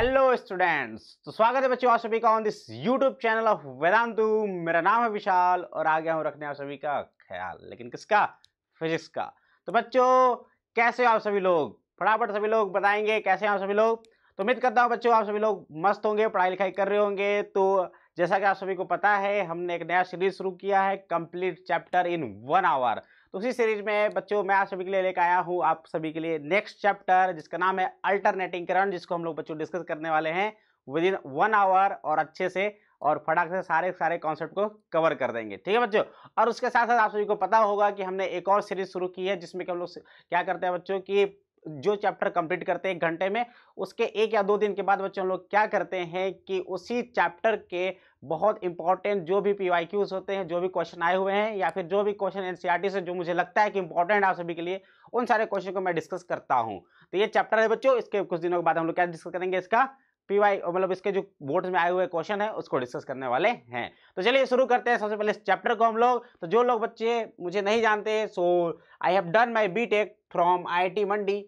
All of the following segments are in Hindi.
हेलो स्टूडेंट्स तो स्वागत है बच्चों आप सभी का on this YouTube channel of Vedantu मेरा नाम है विशाल और आ गया हूँ रखने आप सभी का ख्याल लेकिन किसका फिजिक्स का तो बच्चों कैसे आप सभी लोग फटाफट सभी लोग बताएंगे कैसे आप सभी लोग तो उम्मीद करता हूँ बच्चों आप सभी लोग मस्त होंगे पढ़ाई लिखाई कर रहे होंगे तो जैसा कि आप सभी को पता है हमने एक नया सीरीज शुरू किया है complete chapter in one hour तो उसी सीरीज में बच्चों मैं आप सभी के लिए लेकर आया हूँ आप सभी के लिए नेक्स्ट चैप्टर जिसका नाम है अल्टरनेटिंग करण जिसको हम लोग बच्चों डिस्कस करने वाले हैं विद इन वन आवर और अच्छे से और फटाक से सारे सारे कॉन्सेप्ट को कवर कर देंगे ठीक है बच्चों और उसके साथ साथ आप सभी को पता होगा कि हमने एक और सीरीज शुरू की है जिसमें कि हम लोग क्या करते हैं बच्चों की जो चैप्टर कंप्लीट करते हैं एक घंटे में उसके एक या दो दिन के बाद बच्चों लोग क्या करते हैं कि उसी चैप्टर के बहुत इंपॉर्टेंट जो भी पी होते हैं जो भी क्वेश्चन आए हुए हैं या फिर जो भी क्वेश्चन एन e से जो मुझे लगता है कि इंपॉर्टेंट आप सभी के लिए उन सारे क्वेश्चन को मैं डिस्कस करता हूँ तो ये चैप्टर है बच्चों इसके कुछ दिनों के बाद हम लोग क्या डिस्कस करेंगे इसका पीवाई मतलब इसके जो बोर्ड में आए हुए क्वेश्चन है उसको डिस्कस करने वाले हैं तो चलिए शुरू करते हैं सबसे पहले इस चैप्टर को हम लोग तो जो लोग बच्चे मुझे नहीं जानते so I have done my BTech from IIT Mandi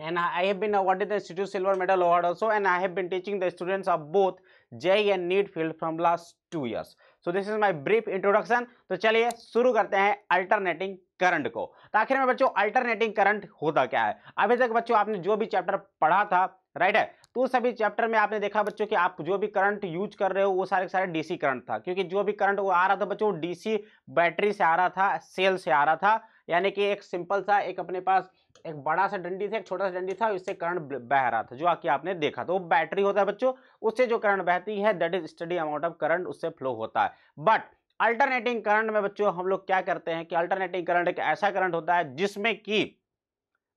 and I have been awarded the Institute Silver Medal Award also and I have been teaching the students of both JEE and NEET field from last two years. So this is my brief introduction तो चलिए शुरू करते हैं अल्टरनेटिंग करंट को तो आखिर में बच्चों अल्टरनेटिंग करंट होता क्या है अभी तक बच्चों आपने जो भी चैप्टर पढ़ा था राइट है तो सभी चैप्टर में आपने देखा बच्चों कि आप जो भी करंट यूज कर रहे हो वो सारे सारे डीसी करंट था क्योंकि जो भी करंट वो आ रहा था बच्चों डीसी बैटरी से आ रहा था सेल से आ रहा था यानी कि एक सिंपल सा एक अपने पास एक बड़ा सा डंडी था एक छोटा सा डंडी था इससे करंट बह रहा था जो आके आपने देखा तो वो बैटरी होता है बच्चों उससे जो करंट बहती है that is steady amount of current उससे फ्लो होता है बट अल्टरनेटिंग करंट में बच्चों हम लोग क्या करते हैं कि अल्टरनेटिंग करंट एक ऐसा करंट होता है जिसमें कि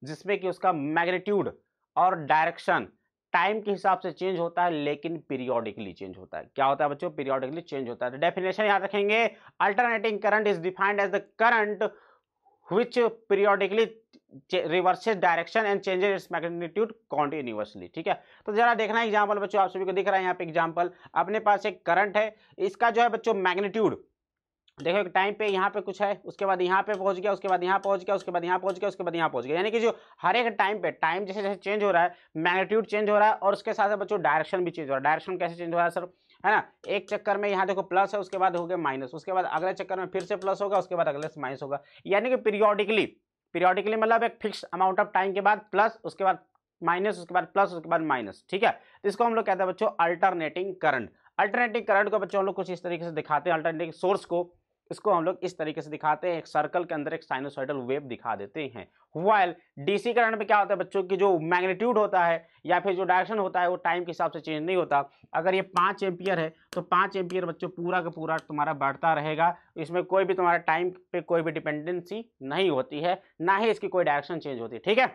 जिसमें कि उसका मैग्नीट्यूड और डायरेक्शन टाइम के हिसाब से चेंज होता है लेकिन पीरियोडिकली चेंज होता है क्या होता है बच्चों पीरियोडिकली चेंज होता है तो डेफिनेशन याद रखेंगे alternating current is defined as the current which periodically reverses direction and changes its magnitude continuously ठीक है तो जरा देखना एग्जाम्पल बच्चों आप सभी को दिख रहा है यहाँ पे एग्जाम्पल अपने पास एक करंट है इसका जो है बच्चों मैग्नीट्यूड देखो एक टाइम पे यहाँ पे कुछ है उसके बाद यहाँ पे पहुंच गया उसके बाद यहाँ पहुंच गया उसके बाद यहाँ पहुंच गया उसके बाद यहाँ पहुंच गया यानी कि जो हर एक टाइम पे टाइम जैसे जैसे चेंज हो रहा है मैग्नीट्यूड चेंज हो रहा है और उसके साथ बच्चों डायरेक्शन भी चेंज हो रहा है डायरेक्शन कैसे चेंज हो रहा है सर है ना एक चक्कर में यहाँ देखो प्लस है उसके बाद हो गया माइनस उसके बाद अगले चक्कर में फिर से प्लस होगा उसके बाद अगले से माइनस होगा यानी कि पीरियोडिकली पीरियोडिकली मतलब एक फिक्स अमाउंट ऑफ टाइम के बाद प्लस उसके बाद माइनस उसके बाद प्लस उसके बाद माइनस ठीक है तो इसको हम लोग कहते हैं बच्चों अल्टरनेटिंग करंट अल्टरनेटिंग करंट को बच्चों हम लोग कुछ इस तरीके से दिखाते हैं अल्टरनेटिंग सोर्स को इसको हम लोग इस तरीके से दिखाते हैं एक सर्कल के अंदर एक साइनोसाइडल वेव दिखा देते हैं वाइल डीसी करंट में क्या होता है बच्चों की जो मैग्नीट्यूड होता है या फिर जो डायरेक्शन होता है वो टाइम के हिसाब से चेंज नहीं होता अगर ये पाँच एम्पियर है तो पाँच एम्पियर बच्चों पूरा का पूरा तुम्हारा बढ़ता रहेगा इसमें कोई भी तुम्हारा टाइम पे कोई भी डिपेंडेंसी नहीं होती है ना ही इसकी कोई डायरेक्शन चेंज होती है ठीक है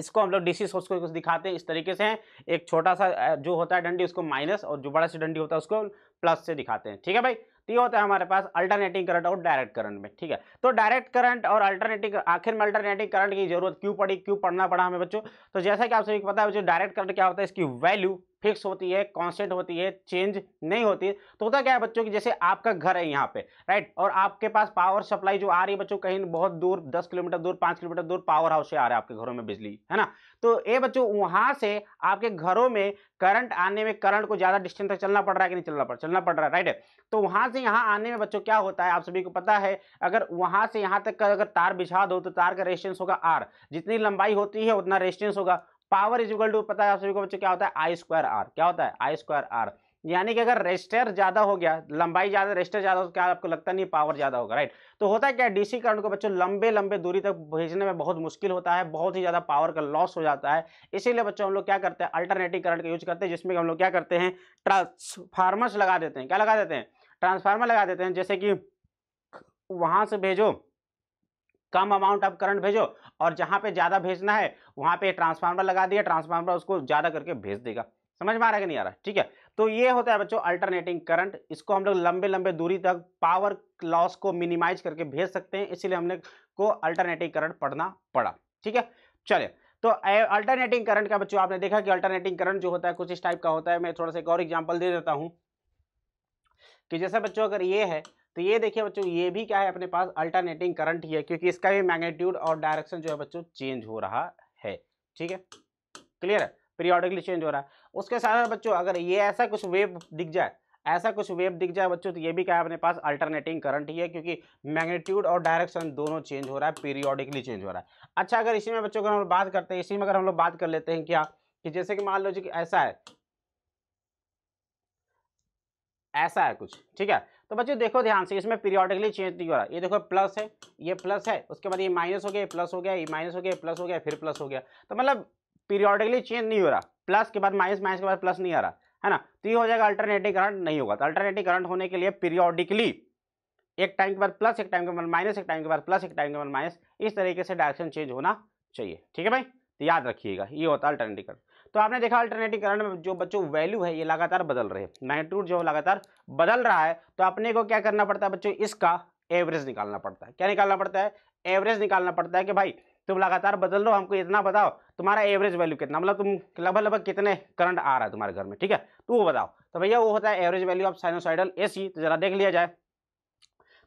इसको हम लोग डीसी सोर्स को दिखाते हैं इस तरीके से हैं एक छोटा सा जो होता है डंडी उसको माइनस और जो बड़ा सी डंडी होता है उसको प्लस से दिखाते हैं ठीक है भाई तो ये होता है हमारे पास अल्टरनेटिंग करंट और डायरेक्ट करंट में ठीक है तो डायरेक्ट करंट और अल्टरनेटिंग आखिर में अल्टरनेटिंग करंट की जरूरत क्यों पड़ी क्यों पढ़ना पड़ा हमें बच्चों तो जैसा कि आप सभी को पता है बच्चों डायरेक्ट करंट क्या होता है इसकी वैल्यू फिक्स होती है कॉन्स्टेंट होती है चेंज नहीं होती तो होता क्या है बच्चों की जैसे आपका घर है यहाँ पे राइट और आपके पास पावर सप्लाई जो आ रही है बच्चों कहीं बहुत दूर दस किलोमीटर दूर पाँच किलोमीटर दूर पावर हाउस से आ रहा है आपके घरों में बिजली है ना तो ये बच्चों वहाँ से आपके घरों में करंट आने में करंट को ज़्यादा डिस्टेंस तक चलना पड़ रहा है कि नहीं चलना पड़ चलना पड़ रहा है राइट तो वहाँ से यहाँ आने में बच्चों क्या होता है आप सभी को पता है अगर वहाँ से यहाँ तक अगर तार बिछा दो तो तार का रेजिस्टेंस होगा आर जितनी लंबाई होती है उतना रेजिस्टेंस होगा पावर इज इक्वल टू पता है आप सभी को बच्चों क्या होता है आई स्क्वायर आर क्या होता है आई स्क्वायर आर यानी कि अगर रेस्टर ज़्यादा हो गया लंबाई ज़्यादा रेस्टर ज़्यादा हो तो क्या आपको लगता नहीं पावर ज़्यादा होगा राइट तो होता है क्या डीसी करंट को बच्चों लंबे लंबे दूरी तक भेजने में बहुत मुश्किल होता है बहुत ही ज़्यादा पावर का लॉस हो जाता है इसीलिए बच्चों हम लोग क्या करते हैं अल्टरनेटिव करंट का यूज करते हैं जिसमें हम लोग क्या करते हैं ट्रांसफार्मर्स लगा देते हैं क्या लगा देते हैं ट्रांसफार्मर लगा देते हैं जैसे कि वहाँ से भेजो कम अमाउंट आप करंट भेजो और जहाँ पे ज़्यादा भेजना है वहाँ पे ट्रांसफार्मर लगा दिया ट्रांसफार्मर उसको ज़्यादा करके भेज देगा समझ में आ रहा है कि नहीं आ रहा ठीक है तो ये होता है बच्चों अल्टरनेटिंग करंट इसको हम लोग लंबे लंबे दूरी तक पावर लॉस को मिनिमाइज करके भेज सकते हैं इसीलिए हमने को अल्टरनेटिंग करंट पढ़ना पड़ा ठीक है चलिए तो अल्टरनेटिंग करंट का बच्चों आपने देखा कि अल्टरनेटिंग करंट जो होता है कुछ इस टाइप का होता है मैं थोड़ा सा एक और एग्जाम्पल दे देता हूँ कि जैसे बच्चों अगर ये है तो ये देखिए बच्चों ये भी क्या है अपने पास अल्टरनेटिंग करंट ही है क्योंकि इसका भी मैग्नीट्यूड और डायरेक्शन जो है बच्चों चेंज हो रहा है ठीक है क्लियर है पीरियोडिकली चेंज हो रहा है उसके साथ बच्चों अगर ये ऐसा कुछ वेव दिख जाए ऐसा कुछ वेव दिख जाए बच्चों तो ये भी क्या है अपने पास अल्टरनेटिंग करंट ही है क्योंकि मैग्नीट्यूड और डायरेक्शन दोनों चेंज हो रहा है पीरियोडिकली चेंज हो रहा है अच्छा अगर इसी में बच्चों अगर हम लोग बात करते हैं इसी में अगर हम लोग बात कर लेते हैं क्या कि जैसे कि मान लो जी ऐसा है ऐसा है कुछ ठीक है तो बच्चों देखो ध्यान से इसमें पीरियोडिकली चेंज नहीं हो रहा ये देखो प्लस है ये प्लस है उसके बाद ये माइनस हो गया प्लस हो गया ये माइनस हो गया प्लस हो गया फिर प्लस हो गया तो मतलब पीरियोडिकली चेंज नहीं हो रहा प्लस के बाद माइनस माइनस के बाद प्लस नहीं आ रहा है ना तो ये हो जाएगा अल्टरनेटिव करंट नहीं होगा तो अल्टरनेटिव करंट होने के लिए पीरियोडिकली एक टाइम के बाद प्लस एक टाइम के बाद माइनस एक टाइम के बाद प्लस एक टाइम के बाद माइनस इस तरीके से डायरेक्शन चेंज होना चाहिए ठीक है भाई तो याद रखिएगा ये होता है अल्टरनेटिव करंट तो आपने देखा अल्टरनेटिव करंट में जो बच्चों वैल्यू है ये लगातार बदल रहे हैं मैग्नीट्यूड जो लगातार बदल रहा है तो अपने को क्या करना पड़ता है बच्चों इसका एवरेज निकालना पड़ता है क्या निकालना पड़ता है एवरेज निकालना पड़ता है कि भाई तुम लगातार बदल रहे हो हमको इतना बताओ तुम्हारा एवरेज वैल्यू कितना मतलब तुम लगभग लगभग कितने करंट आ रहा है तुम्हारे घर में ठीक है तो वो बताओ तो भैया वो होता है average value of sinusoidal a तो जरा देख लिया जाए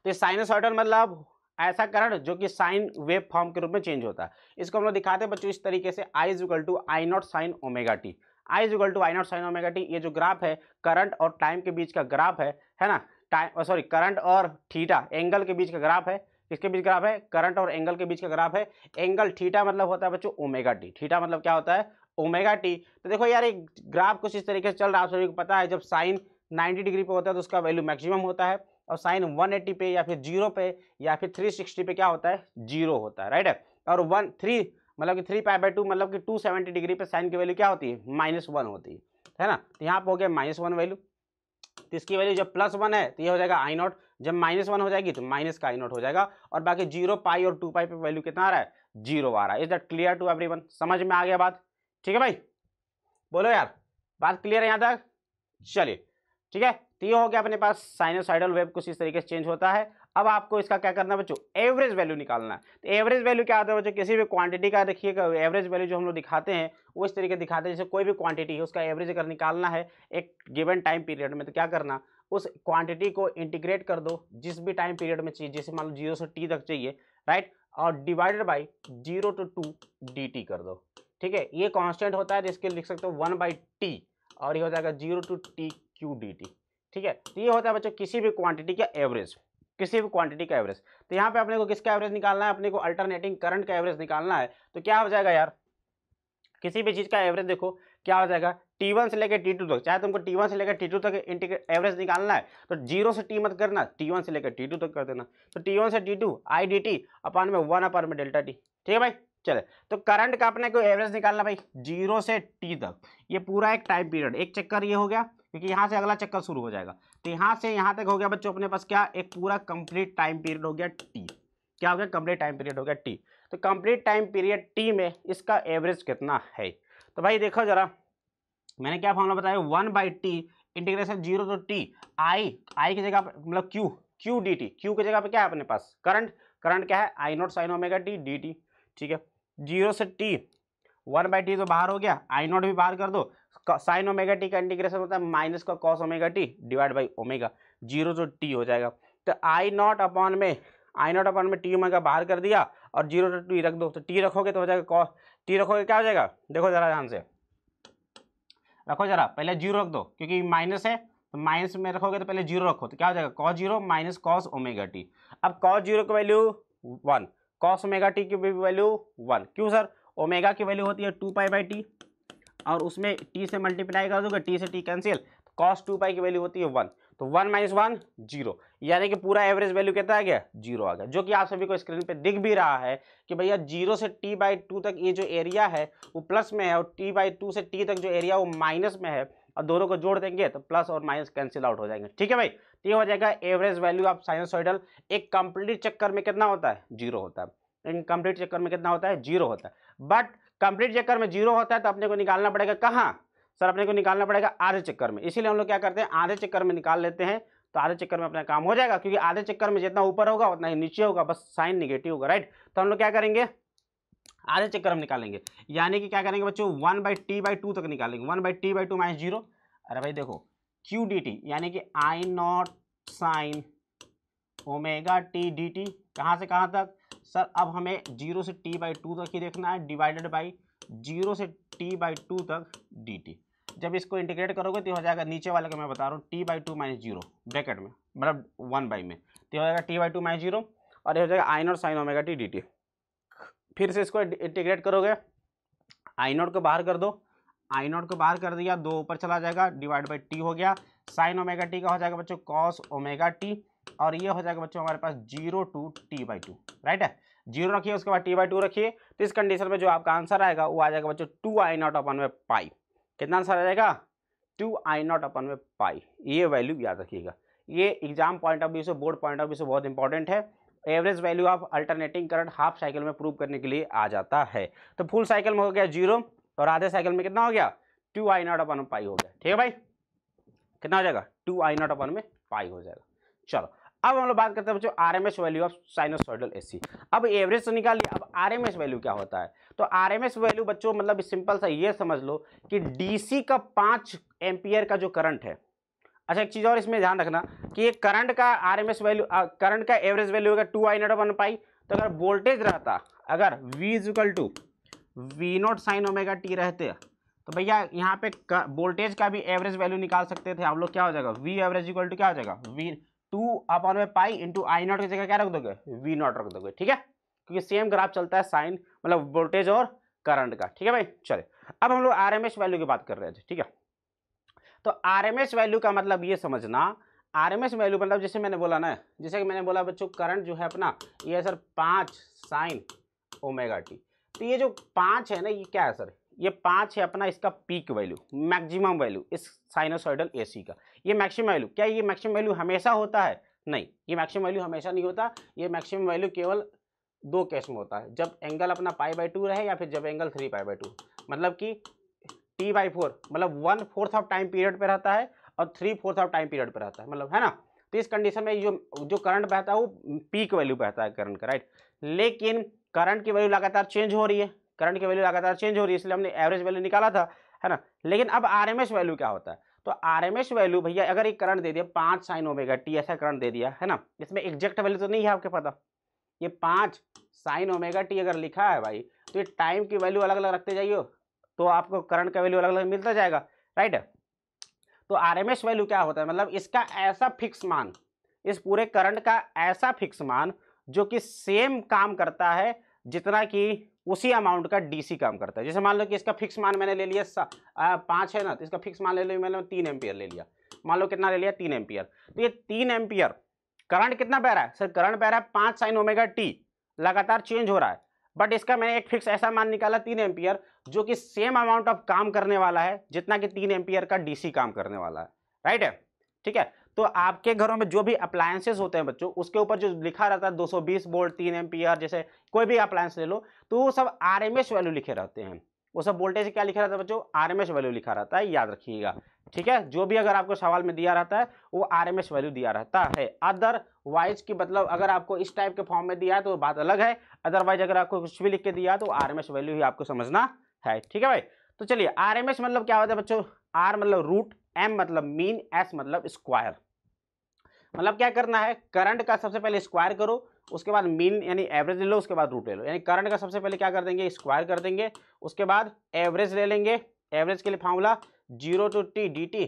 तो साइनोसाइडल मतलब ऐसा करंट जो कि साइन वेव फॉर्म के रूप में चेंज होता है इसको हम लोग दिखाते हैं बच्चों इस तरीके से I equal to I naught sine omega T I equal to I naught sine omega T ये जो ग्राफ है करंट और टाइम के बीच का ग्राफ है है ना टाइम सॉरी करंट और थीटा एंगल के बीच का ग्राफ है किसके बीच ग्राफ है करंट और एंगल के बीच का ग्राफ है एंगल ठीटा मतलब होता है बच्चों ओमेगा टी ठीटा मतलब क्या होता है ओमेगा टी तो देखो यार एक ग्राफ कुछ इस तरीके से चल रहा है आप सभी को पता है जब साइन 90 डिग्री पे होता है तो उसका वैल्यू मैक्सिमम होता है और साइन 180 पे या फिर जीरो पे या फिर 360 पे क्या होता है जीरो होता है राइट है और वन थ्री मतलब कि थ्री पाई बाई टू मतलब कि 270 डिग्री पे साइन की वैल्यू क्या होती है माइनस वन होती है है ना तो यहाँ पर हो गया माइनस वन वैल्यू तो इसकी वैल्यू जब प्लस वन है तो ये हो जाएगा आई नॉट जब माइनस वन हो जाएगी तो माइनस का आई नॉट हो जाएगा और बाकी जीरो पाई और टू पाई पे वैल्यू कितना आ रहा है जीरो आ रहा है is that clear to every समझ में आ गया बात ठीक है भाई बोलो यार बात क्लियर है यहाँ तक चलिए ठीक है तो ये हो गया अपने पास साइनोसाइडल वेव कुछ इस तरीके से चेंज होता है अब आपको इसका क्या करना है बच्चों एवरेज वैल्यू निकालना है तो एवरेज वैल्यू क्या आता है बच्चों किसी भी क्वांटिटी का देखिएगा एवरेज वैल्यू जो हम लोग दिखाते हैं वो इस तरीके दिखाते हैं जैसे कोई भी क्वांटिटी है उसका एवरेज अगर निकालना है एक गिवन टाइम पीरियड में तो क्या करना उस क्वांटिटी को इंटीग्रेट कर दो जिस भी टाइम पीरियड में चाहिए जैसे मान लो जीरो से टी तक चाहिए राइट और divided by zero to two D कर दो ठीक है ये कॉन्स्टेंट होता है जिसके तो लिख सकते हो वन बाई टी और ये हो जाएगा zero to T Q D T ठीक है तो ये होता है बच्चों किसी भी क्वांटिटी का एवरेज किसी भी क्वांटिटी का एवरेज तो यहाँ पे अपने को किसका एवरेज निकालना है अपने को अल्टरनेटिंग करंट का एवरेज निकालना है तो क्या हो जाएगा यार किसी भी चीज़ का एवरेज देखो क्या हो जाएगा टी वन से लेकर T2 तक चाहे तुमको T1 से लेकर T2 तक एवरेज निकालना है तो जीरो से टी मत करना टी वन से लेकर टी टू तक कर देना तो टी वन से T two I D T upon में वन अपान में डेल्टा टी ठीक है भाई चले तो करंट का अपने को एवरेज निकालना भाई जीरो से टी तक ये पूरा एक टाइम पीरियड एक चक्कर ये हो गया क्योंकि यहाँ से अगला चक्कर शुरू हो जाएगा तो यहाँ से यहाँ तक हो गया बच्चों अपने पास क्या एक पूरा कंप्लीट टाइम पीरियड हो गया टी क्या हो गया कंप्लीट टाइम पीरियड हो गया टी तो कंप्लीट टाइम पीरियड टी में इसका एवरेज कितना है तो भाई देखो जरा मैंने क्या फॉर्मला बताया one by T integration zero to T I I की जगह मतलब Q Q D T Q की जगह पे क्या है अपने पास करंट करंट क्या है I naught sine omega T D T ठीक है जीरो से टी वन बाई टी तो बाहर हो गया आई नॉट भी बाहर कर दो साइन ओमेगा टी का इंटीग्रेशन होता है माइनस का cos omega T divide by omega zero जो टी हो जाएगा तो आई नॉट अपॉन में आई नॉट अपॉन में टी ओमेगा बाहर कर दिया और जीरो टू टी रख दो तो टी रखोगे तो हो जाएगा कॉस टी रखोगे क्या हो जाएगा देखो ज़रा ध्यान से रखो ज़रा पहले जीरो रख दो क्योंकि माइनस है तो माइनस में रखोगे तो पहले जीरो रखो तो क्या हो जाएगा cos zero minus cos omega T अब कॉस जीरो की value one cos omega T की वैल्यू वन क्यों सर ओमेगा की वैल्यू होती है टू पाई बाई टी और उसमें टी से मल्टीप्लाई कर दोगे टी से T cancel cos two pi की वैल्यू होती है वन तो वन माइनस वन जीरो यानी कि पूरा एवरेज वैल्यू कितना आ गया जीरो आ गया जो कि आप सभी को स्क्रीन पे दिख भी रहा है कि भैया जीरो से टी बाई टू तक ये जो एरिया है वो प्लस में है और टी बाई टू से टी तक जो एरिया वो माइनस में है और दोनों को जोड़ देंगे तो प्लस और माइनस कैंसिल आउट हो जाएंगे ठीक है भाई तो ये हो जाएगा एवरेज वैल्यू ऑफ साइनसोइडल एक कंप्लीट चक्कर में कितना होता है जीरो होता है इन कंप्लीट चक्कर में कितना होता है जीरो होता है बट कंप्लीट चक्कर में जीरो होता है तो अपने को निकालना पड़ेगा कहाँ सर अपने को निकालना पड़ेगा आधे चक्कर में इसीलिए हम लोग क्या करते हैं आधे चक्कर में निकाल लेते हैं तो आधे चक्कर में अपना काम हो जाएगा क्योंकि आधे चक्कर में जितना ऊपर होगा उतना ही नीचे होगा बस साइन निगेटिव होगा राइट तो हम लोग क्या करेंगे आधे चक्कर में निकालेंगे यानी कि क्या करेंगे बच्चों one by T by two तक निकालेंगे one by T by two minus zero अरे भाई देखो क्यू डी टी यानी कि I naught sine omega T D T कहाँ से कहाँ तक सर अब हमें जीरो से टी बाई टू तक ही देखना है डिवाइडेड बाई जीरो से टी बाई टू तक डी टी जब इसको इंटीग्रेट करोगे तो हो जाएगा नीचे वाले का मैं बता रहा हूँ T by two minus zero bracket में मतलब वन बाई में तो हो जाएगा T by two minus zero और ये हो जाएगा आइन और sine omega T D T फिर से इसको इंटीग्रेट करोगे आई नोट को बाहर कर दो आई नोट को बाहर कर दिया दो ऊपर चला जाएगा डिवाइड बाई टी हो गया साइन ओमेगा टी का हो जाएगा बच्चों कॉस ओमेगा टी और ये हो जाएगा बच्चों हमारे पास zero to T by two right है जीरो रखिए उसके बाद टी बाई टू रखिए तो इस कंडीशन में जो आपका आंसर आएगा वो आ जाएगा बच्चों टू आई नॉट अपन में पाई कितना आंसर आ जाएगा टू आई नॉट अपन में पाई ये वैल्यू याद रखिएगा ये एग्जाम पॉइंट ऑफ व्यू से बोर्ड पॉइंट ऑफ व्यू से बहुत इंपॉर्टेंट है average value of alternating current half cycle में प्रूव करने के लिए आ जाता है तो फुल साइकिल में हो गया जीरो और आधे साइकिल में कितना हो गया टू आई नॉट अपन में पाई हो गया ठीक है भाई कितना हो जाएगा टू आई नॉट अपन में पाई हो जाएगा चलो अब हम लोग बात करते हैं बच्चों R M S value of sinusoidal AC अब एवरेज तो निकाल लिया अब आर एम एस वैल्यू क्या होता है तो आर एम एस वैल्यू बच्चों मतलब सिंपल सा ये समझ लो कि डीसी का पाँच एम्पियर का जो करंट है अच्छा एक चीज़ और इसमें ध्यान रखना कि ये करंट का R M S value current का एवरेज वैल्यू अगर two I naught one pi तो अगर वोल्टेज रहता अगर V is equal to V naught sine omega T रहते तो भैया यहाँ पे वोल्टेज का भी एवरेज वैल्यू निकाल सकते थे हम लोग क्या हो जाएगा वी एवरेज इक्वल टू क्या हो जाएगा वी टू अपॉन में पाई इंटू आई नॉट की जगह क्या रख दोगे वी नॉट रख दोगे ठीक है क्योंकि सेम ग्राफ चलता है साइन मतलब वोल्टेज और करंट का ठीक है भाई चले अब हम लोग आर वैल्यू की बात कर रहे थे ठीक है तो आर वैल्यू का मतलब ये समझना आर एम एस वैल्यू मतलब जैसे मैंने बोला ना जैसे कि मैंने बोला बच्चों करंट जो है अपना ये सर पाँच साइन ओमेगा टी तो ये जो पाँच है ना ये क्या है सर ये पाँच है अपना इसका पीक वैल्यू मैक्सिमम वैल्यू इस साइनोसॉइडल एसी का ये मैक्सिमम वैल्यू क्या ये मैक्सिमम वैल्यू हमेशा होता है नहीं ये मैक्सिमम वैल्यू हमेशा नहीं होता ये मैक्सिमम वैल्यू केवल दो केस में होता है जब एंगल अपना पाई बाई टू रहे या फिर जब angle three pi by two मतलब कि टी बाई फोर मतलब one fourth of time period पर रहता है और three fourth of time period पर रहता है मतलब है ना तो इस कंडीशन में जो जो करंट बहता है वो पीक वैल्यू बहता है करंट का राइट लेकिन करंट की वैल्यू लगातार चेंज हो रही है करंट की वैल्यू लगातार चेंज हो रही है इसलिए हमने एवरेज वैल्यू निकाला था है ना लेकिन अब आरएमएस वैल्यू क्या होता है तो आरएमएस वैल्यू भैया अगर एक करंट दे दिया पाँच साइन ओमेगा टी ऐसा करंट दे दिया है ना इसमें एग्जैक्ट वैल्यू तो नहीं है आपके पता ये पाँच साइन ओमेगा टी अगर लिखा है भाई तो ये टाइम की वैल्यू अलग अलग रखते जाइए तो आपको करंट का वैल्यू अलग अलग मिलता जाएगा राइट तो आर वैल्यू क्या होता है मतलब इसका ऐसा फिक्स मान इस पूरे करंट का ऐसा फिक्स मान जो कि सेम काम करता है जितना कि उसी अमाउंट का डीसी काम करता है जैसे मान लो कि इसका फिक्स मान मैंने ले लिया पाँच है ना तो इसका फिक्स मान ले लिया मैंने तीन एम्पियर ले लिया मान लो कितना ले लिया तीन एम्पियर तो ये तीन एम्पियर करंट कितना बह रहा है सर करंट बह रहा है पाँच साइन ओमेगा टी लगातार चेंज हो रहा है बट इसका मैंने एक फिक्स ऐसा मान निकाला तीन एम्पियर जो कि सेम अमाउंट ऑफ काम करने वाला है जितना कि तीन एम्पियर का डी काम करने वाला है राइट है ठीक है तो आपके घरों में जो भी अप्लायंसेस होते हैं बच्चों उसके ऊपर जो लिखा रहता है 220 वोल्ट तीन एम जैसे कोई भी अप्लायंस ले लो तो वो सब आर वैल्यू लिखे रहते हैं वो सब वोल्टेज क्या लिखा रहता है बच्चों आर वैल्यू लिखा रहता है याद रखिएगा ठीक है जो भी अगर आपको सवाल में दिया रहता है वो आर वैल्यू दिया रहता है अदर वाइज की मतलब अगर आपको इस टाइप के फॉर्म में दिया है तो बात अलग है अदरवाइज अगर आपको कुछ भी लिख के दिया तो आर वैल्यू ही आपको समझना है ठीक है भाई तो चलिए आर मतलब क्या होता है बच्चों आर मतलब रूट एम मतलब मीन एस मतलब स्क्वायर मतलब क्या करना है करंट का सबसे पहले स्क्वायर करो उसके बाद मीन यानी एवरेज ले लो उसके बाद रूट ले लो यानी करंट का सबसे पहले क्या कर देंगे स्क्वायर कर देंगे उसके बाद एवरेज ले लेंगे एवरेज के लिए formula zero to T D T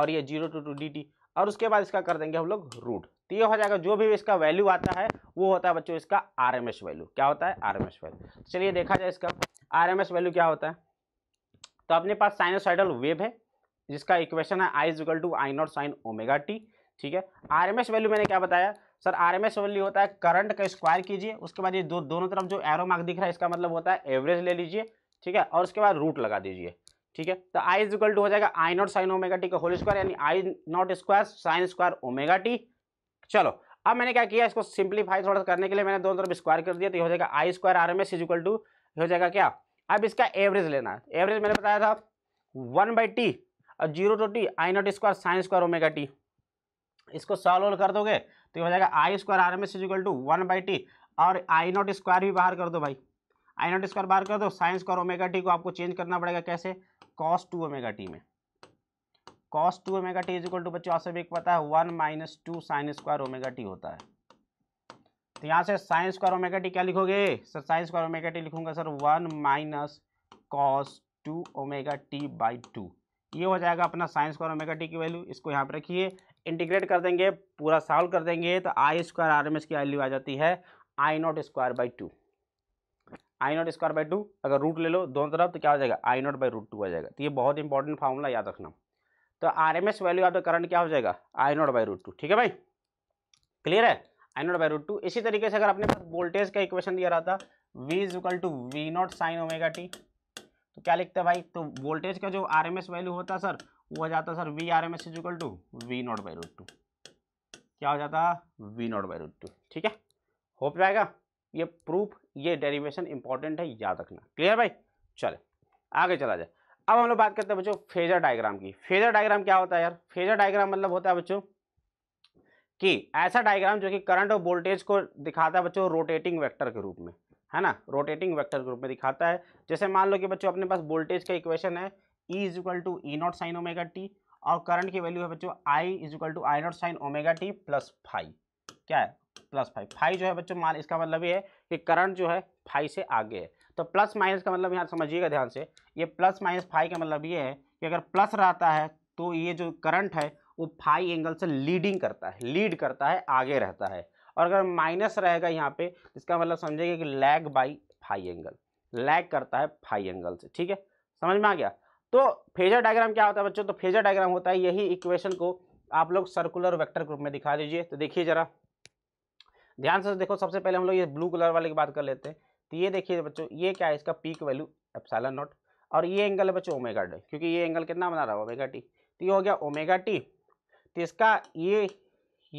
और ये zero to two D T और उसके बाद इसका कर देंगे हम लोग रूट तो ये हो जाएगा जो भी इसका वैल्यू आता है वो होता है बच्चों इसका आर एम एस वैल्यू क्या होता है आर एम एस वैल्यू तो चलिए देखा जाए इसका आर एम एस वैल्यू क्या होता है तो अपने पास साइनोसाइडल वेव है जिसका इक्वेशन है I equal to I naught sine omega T ठीक है आरएमएस वैल्यू मैंने क्या बताया सर आरएमएस वैल्यू होता है करंट का स्क्वायर कीजिए उसके बाद ये दो दोनों तरफ जो एरो मार्क दिख रहा है इसका मतलब होता है एवरेज ले लीजिए ठीक है और उसके बाद रूट लगा दीजिए ठीक है तो आई इजिकल टू हो जाएगा I naught sine omega T का होल स्क्वायर यानी I naught square sine square omega T चलो अब मैंने क्या किया इसको सिंप्लीफाई थोड़ा करने के लिए मैंने दोनों तरफ स्क्वायर कर दिया तो ये हो जाएगा I square R M S is equal to हो जाएगा क्या अब इसका एवरेज लेना है एवरेज मैंने बताया था वन बाई टी और zero to T I naught square sine square omega T इसको सॉल्व कर दोगे तो हो जाएगा I square R M S is equal to one by T और आई नॉट स्क्वायर भी बाहर कर दो भाई आई नॉट स्क्वायर बाहर कर दो साइंस स्क्वायर ओमेगा टी को आपको चेंज करना पड़ेगा कैसे कॉस टू ओमेगा टी में cos two omega T is equal to बच्चों आपसे भी पता है one minus two sine square omega T होता है तो यहाँ से साइन स्क्वायर ओमेगा टी क्या लिखोगे sir sine square omega T लिखूंगा sir one minus cos two omega T by two ये हो जाएगा अपना साइन स्क्वायर ओमेगा टी की वैल्यू इसको यहाँ पर रखिए इंटीग्रेट कर देंगे पूरा सॉल्व कर देंगे तो I square R M S की वैल्यू आ जाती है I naught square by two I naught square by two अगर रूट ले लो दोनों तरफ तो क्या हो जाएगा I naught by root two आ जाएगा तो ये बहुत इंपॉर्टेंट फार्मूला याद रखना तो आर एम एस वैल्यू आपका करंट क्या हो जाएगा I naught by root two ठीक है भाई क्लियर है I naught by root two इसी तरीके से अगर अपने पास वोल्टेज का इक्वेशन दिया रहा था V is equal to V naught sine omega T तो क्या लिखते हैं भाई तो वोल्टेज का जो आर एम एस वैल्यू होता है सर वो आ जाता sir V R M S is equal to V naught by root two क्या हो जाता V naught by root two ठीक है हो जाएगा ये प्रूफ ये डेरिवेशन इंपॉर्टेंट है याद रखना क्लियर भाई चले आगे चला जाए अब हम लोग बात करते हैं बच्चों फेजर डायग्राम की फेजर डायग्राम क्या होता है यार फेजर डायग्राम मतलब होता है बच्चों कि ऐसा डायग्राम जो कि करंट और वोल्टेज को दिखाता है बच्चों रोटेटिंग वेक्टर के रूप में है ना रोटेटिंग वेक्टर के रूप में दिखाता है जैसे मान लो कि बच्चों अपने पास वोल्टेज का इक्वेशन है E is equal to E naught sine omega T और करंट की वैल्यू है बच्चों I is equal to I naught sine omega T plus five क्या है प्लस फाइव फाइव जो है बच्चों मान इसका मतलब ये है कि करंट जो है फाइव से आगे है तो प्लस माइनस का मतलब यहाँ समझिएगा ध्यान से ये प्लस माइनस फाइव का मतलब ये है कि अगर प्लस रहता है तो ये जो करंट है वो फाइव एंगल से लीडिंग करता है लीड करता है आगे रहता है और अगर माइनस रहेगा यहाँ पे तो इसका मतलब समझेगा कि lag by five angle lag करता है फाइव एंगल से ठीक है समझ में आ गया तो फेजर डायग्राम क्या होता है बच्चों तो फेजर डायग्राम होता है यही इक्वेशन को आप लोग सर्कुलर वेक्टर ग्रुप में दिखा दीजिए तो देखिए जरा ध्यान से देखो सबसे पहले हम लोग ये ब्लू कलर वाले की बात कर लेते हैं तो ये देखिए बच्चों ये क्या है इसका पीक वैल्यू एप्साला नॉट और ये एंगल है बच्चों ओमेगा डी क्योंकि ये एंगल कितना बना रहा है ओमेगा टी तो ये हो गया ओमेगा टी तो इसका ये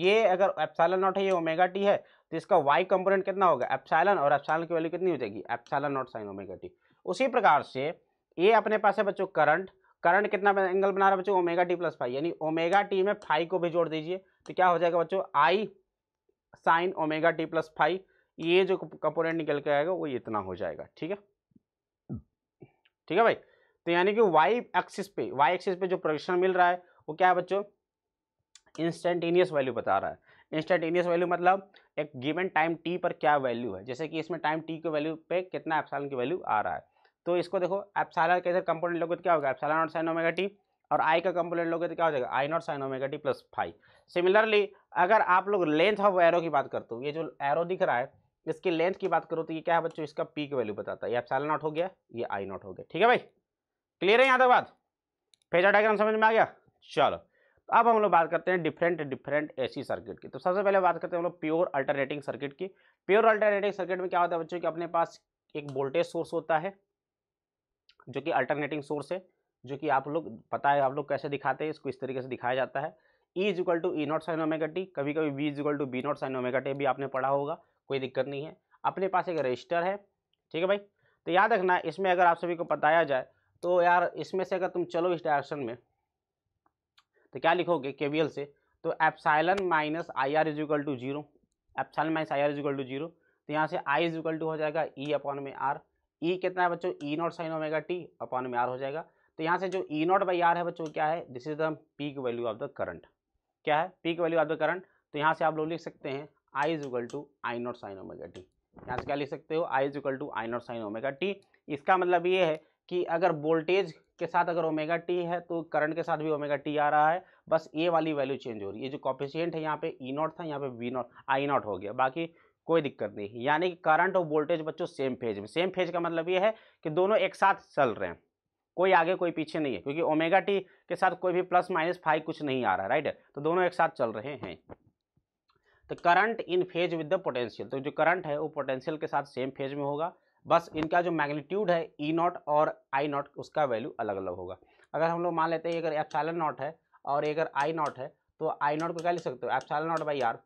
ये अगर एप्साला नॉट है ये ओमेगा टी है तो इसका वाई कंपोनेंट कितना होगा एप्सालन और एप्सालन की वैल्यू कितनी हो जाएगी epsilon naught sine omega T उसी प्रकार से ये अपने पास है बच्चों करंट करंट कितना एंगल बना रहा है बच्चों ओमेगा टी प्लस फाइव यानी ओमेगा टी में फाइव को भी जोड़ दीजिए तो क्या हो जाएगा बच्चों I sine omega T plus five ये जो कंपोनेंट निकल के आएगा वो इतना हो जाएगा ठीक है ठीक है भाई तो यानी कि वाई एक्सिस पे वाई एक्सिस पे जो प्रोजेक्शन मिल रहा है वो क्या है बच्चों इंस्टेंटेनियस वैल्यू बता रहा है इंस्टेंटेनियस वैल्यू मतलब एक गिवन टाइम टी पर क्या वैल्यू है जैसे कि इसमें टाइम टी के वैल्यू पे कितना एप्सलॉन की वैल्यू आ रहा है तो इसको देखो एप्साला के इधर कंपोनेंट लोगे तो क्या होगा epsilon naught sine omega T और आई का कंपोनेंट लोगे तो क्या हो जाएगा I naught sine omega T plus five similarly अगर आप लोग लेंथ ऑफ एरो की बात करते हो ये जो एरो दिख रहा है इसकी लेंथ की बात करो तो ये क्या है बच्चों इसका पीक वैल्यू बताता है ये एप्साला नॉट हो गया ये आई नॉट हो गया ठीक है भाई क्लियर है यहाँ तक बात फेजा डायग्राम समझ में आ गया चलो तो अब हम लोग बात करते हैं डिफरेंट डिफरेंट एसी सर्किट की तो सबसे पहले बात करते हैं हम लोग प्योर अल्टरनेटिंग सर्किट की प्योर अल्टरनेटिंग सर्किट में क्या होता है बच्चों कि अपने पास एक वोल्टेज सोर्स होता है जो कि अल्टरनेटिंग सोर्स है जो कि आप लोग पता है आप लोग कैसे दिखाते हैं इसको इस तरीके से दिखाया जाता है E is equal to E naught sine omega T कभी कभी V is equal to B naught sine omega T भी आपने पढ़ा होगा कोई दिक्कत नहीं है अपने पास एक रजिस्टर है ठीक है भाई तो याद रखना इसमें अगर आप सभी को बताया जाए तो यार इसमें से अगर तुम चलो इस डायरेक्शन में तो क्या लिखोगे के से तो epsilon minus I R is equal to zero epsilon minus I R is equal to zero तो यहाँ से आई इज इक्वल टू हो जाएगा ई e अपॉन में आर ई e कितना है बच्चों E naught sine omega T upon में आर हो जाएगा तो यहाँ से जो ई नॉट बाई आर है बच्चों क्या है this is the peak value of the current क्या है peak value of the current तो यहाँ से आप लोग लिख सकते हैं I is equal to I naught sine omega T यहाँ से क्या लिख सकते हो I is equal to I naught sine omega T इसका मतलब ये है कि अगर वोल्टेज के साथ अगर ओमेगा टी है तो करंट के साथ भी ओमेगा टी आ रहा है बस ए वाली वैल्यू चेंज हो रही है ये जो कॉपिशियंट है यहाँ पे ई e नॉट था यहाँ पे वी नॉट आई नॉट हो गया बाकी कोई दिक्कत नहीं यानी कि करंट और वोल्टेज बच्चों सेम फेज में सेम फेज का मतलब ये है कि दोनों एक साथ चल रहे हैं कोई आगे कोई पीछे नहीं है क्योंकि ओमेगा टी के साथ कोई भी प्लस माइनस फाइव कुछ नहीं आ रहा राइट तो दोनों एक साथ चल रहे हैं तो current in phase with the potential तो जो करंट है वो पोटेंशियल के साथ सेम फेज में होगा बस इनका जो मैग्नीट्यूड है ई नॉट और आई नॉट उसका वैल्यू अलग अलग होगा अगर हम लोग मान लेते हैं अगर एफ नॉट है और अगर आई नॉट है तो आई नॉट को क्या लिख सकते हो एफ नॉट बाई आर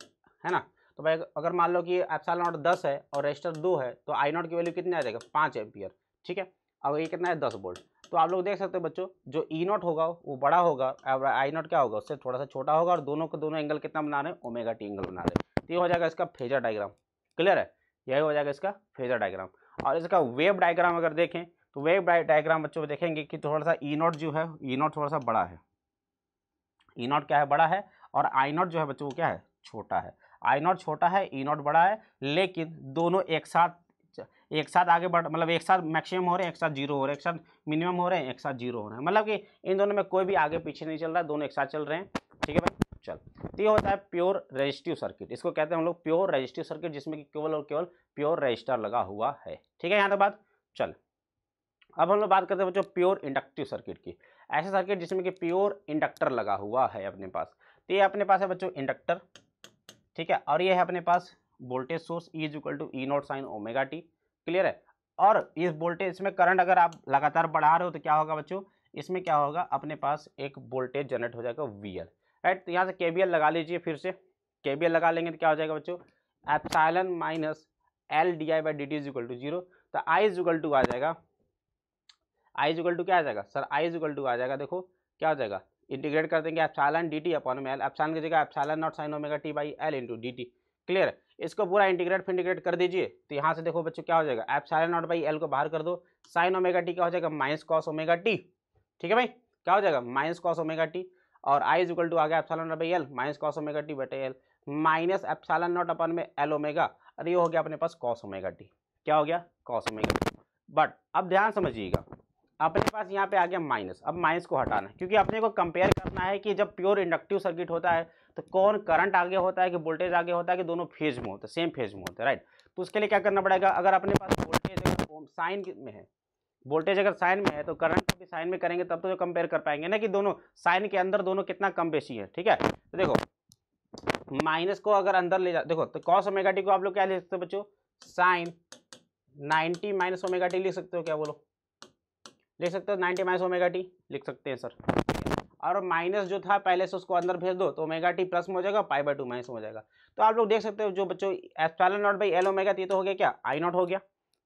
है ना तो भाई अगर मान लो कि एप्सल नॉट दस है और रजिस्टर दो है तो आई नॉट की वैल्यू कितनी आ जाएगा पाँच एम्पियर ठीक है अगर ये कितना है दस बोल्ट तो आप लोग देख सकते हो बच्चों जो ई e नॉट होगा वो बड़ा होगा आई नॉट क्या होगा उससे थोड़ा सा छोटा होगा और दोनों को दोनों एंगल कितना बना रहे हैं ओमेगा टी एंगल बना रहे हैं तो ये हो जाएगा इसका फेजर डायग्राम क्लियर है यही हो जाएगा इसका फेजर डायग्राम और इसका वेब डायग्राम अगर देखें तो वेब डायग्राम बच्चों देखेंगे कि थोड़ा सा ई e नॉट जो है ई e नॉट थोड़ा सा बड़ा है ई नॉट क्या है बड़ा है और आई नॉट जो है बच्चों वो क्या है छोटा है आई नॉट छोटा है ई e नॉट बड़ा है लेकिन दोनों एक साथ एक साथ आगे बढ़ मतलब एक साथ मैक्सिमम हो रहे हैं एक साथ जीरो हो रहे हैं एक साथ मिनिमम हो रहे हैं एक साथ जीरो हो रहे हैं मतलब कि इन दोनों में कोई भी आगे पीछे नहीं चल रहा है दोनों एक साथ चल रहे हैं ठीक है भाई चल तो ये होता है प्योर रजिस्टिव सर्किट इसको कहते हैं हम लोग प्योर रजिस्टिव सर्किट जिसमें कि केवल और केवल प्योर रजिस्टर लगा हुआ है ठीक है यहाँ तक बात चल अब हम लोग बात करते हैं बच्चों प्योर इंडक्टिव सर्किट की ऐसे सर्किट जिसमें कि प्योर इंडक्टर लगा हुआ है अपने पास तो ये अपने पास है बच्चों इंडक्टर ठीक है और ये है अपने पास voltage source E is equal to E naught sine omega T clear है और इस वोल्टेज इसमें करंट अगर आप लगातार बढ़ा रहे हो तो क्या होगा बच्चों इसमें क्या होगा अपने पास एक वोल्टेज जनरेट हो जाएगा वी एल राइट तो यहाँ से के लगा लीजिए फिर से के लगा लेंगे तो क्या हो जाएगा बच्चों epsilon minus L D I by D T is equal to zero तो आई इज इक्वल टू आ जाएगा आई इज इक्वल टू क्या आ जाएगा sir I is equal to आ जाएगा देखो क्या हो जाएगा इंटीग्रेट कर देंगे एप्सालन डी टी अपॉन में एल एप्सालन की जगह epsilon naught sine omega T by L into D T clear इसको पूरा इंटीग्रेट फिर इंटीग्रेट कर दीजिए तो यहाँ से देखो बच्चों क्या हो जाएगा एप्सालन नॉट बाई एल को बाहर कर दो साइन ओमेगा टी क्या हो जाएगा माइनस कॉस ओमेगा टी ठीक है भाई क्या हो जाएगा माइनस कॉस ओमेगा टी और आई इज इक्वल टू आ गया epsilon naught by L minus cos omega T बटे L minus epsilon naught upon में एल ओमेगा और ये हो गया अपने पास कॉस ओमेगा टी क्या हो गया कॉस ओमेगा टी बट अब ध्यान समझिएगा अपने पास यहाँ पे आ गया माइनस अब माइनस को हटाना है क्योंकि अपने को कंपेयर करना है कि जब प्योर इंडक्टिव सर्किट होता है तो कौन करंट आगे होता है कि वोल्टेज आगे होता है कि दोनों फेज में होते हैं सेम फेज में होते हैं राइट तो उसके लिए क्या करना पड़ेगा अगर अपने पास वोल्टेज अगर साइन में है वोल्टेज अगर साइन में है तो करंट भी साइन में करेंगे तब तो कंपेयर कर पाएंगे ना कि दोनों साइन के अंदर दोनों कितना कम बेसी है ठीक है तो देखो माइनस को अगर अंदर ले जा देखो तो कॉस ओमेगा टी को आप लोग क्या लिख सकते हो बच्चों sine ninety minus omega T लिख सकते हो क्या बोलो लिख सकते हो नाइन्टी माइनस ओमेगा टी लिख सकते हैं सर और माइनस जो था पहले से उसको अंदर भेज दो तो ओमेगा टी प्लस में हो जाएगा पाई बाय टू माइनस में हो जाएगा तो आप लोग देख सकते हो जो बच्चों epsilon naught by L omega T तो हो गया क्या आई नॉट हो गया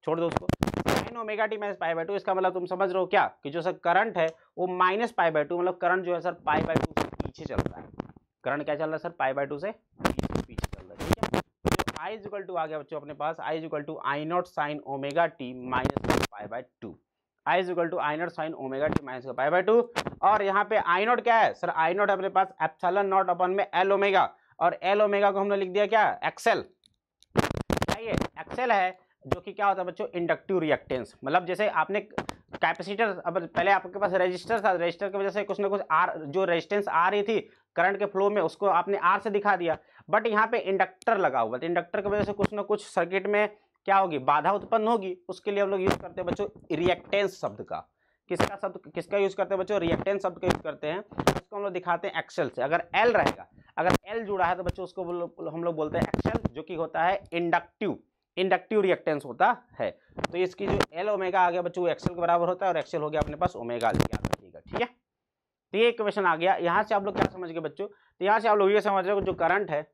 छोड़ दो उसको sine omega T minus pi by two इसका मतलब तुम समझ रहे हो क्या कि जो सर करंट है वो माइनस पाई बाय टू मतलब करंट जो है सर पाई बाय टू से पीछे चल रहा है करंट क्या चल रहा है सर पाई बाय टू से पीछे चल रहा है ठीक है आई तो इजिकल टू आ गया बच्चों अपने पास I is equal to I naught sine omega T minus pi by two I equal to I naught sine omega T minus का पाई बाई टू और यहाँ पे आई नॉट क्या है सर आई नॉट अपने पास एप्सलन नॉट अपन में एल ओमेगा और एल ओमेगा को हमने लिख दिया क्या एक्सेल आइए एक्सेल है जो कि क्या होता है बच्चों इंडक्टिव रिएक्टेंस मतलब जैसे आपने कैपेसिटर अब पहले आपके पास रजिस्टर था रजिस्टर की वजह से कुछ ना कुछ आर जो रेजिस्टेंस आ रही थी करंट के फ्लो में उसको आपने आर से दिखा दिया बट यहाँ पे इंडक्टर लगा हुआ तो इंडक्टर की वजह से कुछ ना कुछ सर्किट में क्या होगी बाधा उत्पन्न होगी उसके लिए हम लोग यूज़ करते हैं बच्चों रिएक्टेंस शब्द का किसका शब्द किसका यूज़ करते हैं बच्चों रिएक्टेंस शब्द का यूज़ करते हैं उसको हम लोग दिखाते हैं एक्सेल से अगर एल रहेगा अगर एल जुड़ा है तो बच्चों उसको हम लोग बोलते हैं एक्सेल जो कि होता है इंडक्टिव इंडक्टिव रिएक्टेंस होता है तो इसकी जो एल ओमेगा आ गया बच्चों एक्सेल के बराबर होता है और एक्सेल हो गया अपने पास ओमेगा याद रखिएगा ठीक है तो ये क्वेश्चन आ गया यहाँ से आप लोग क्या समझ गए बच्चों तो यहाँ से आप लोग ये समझ रहे हो जो करंट है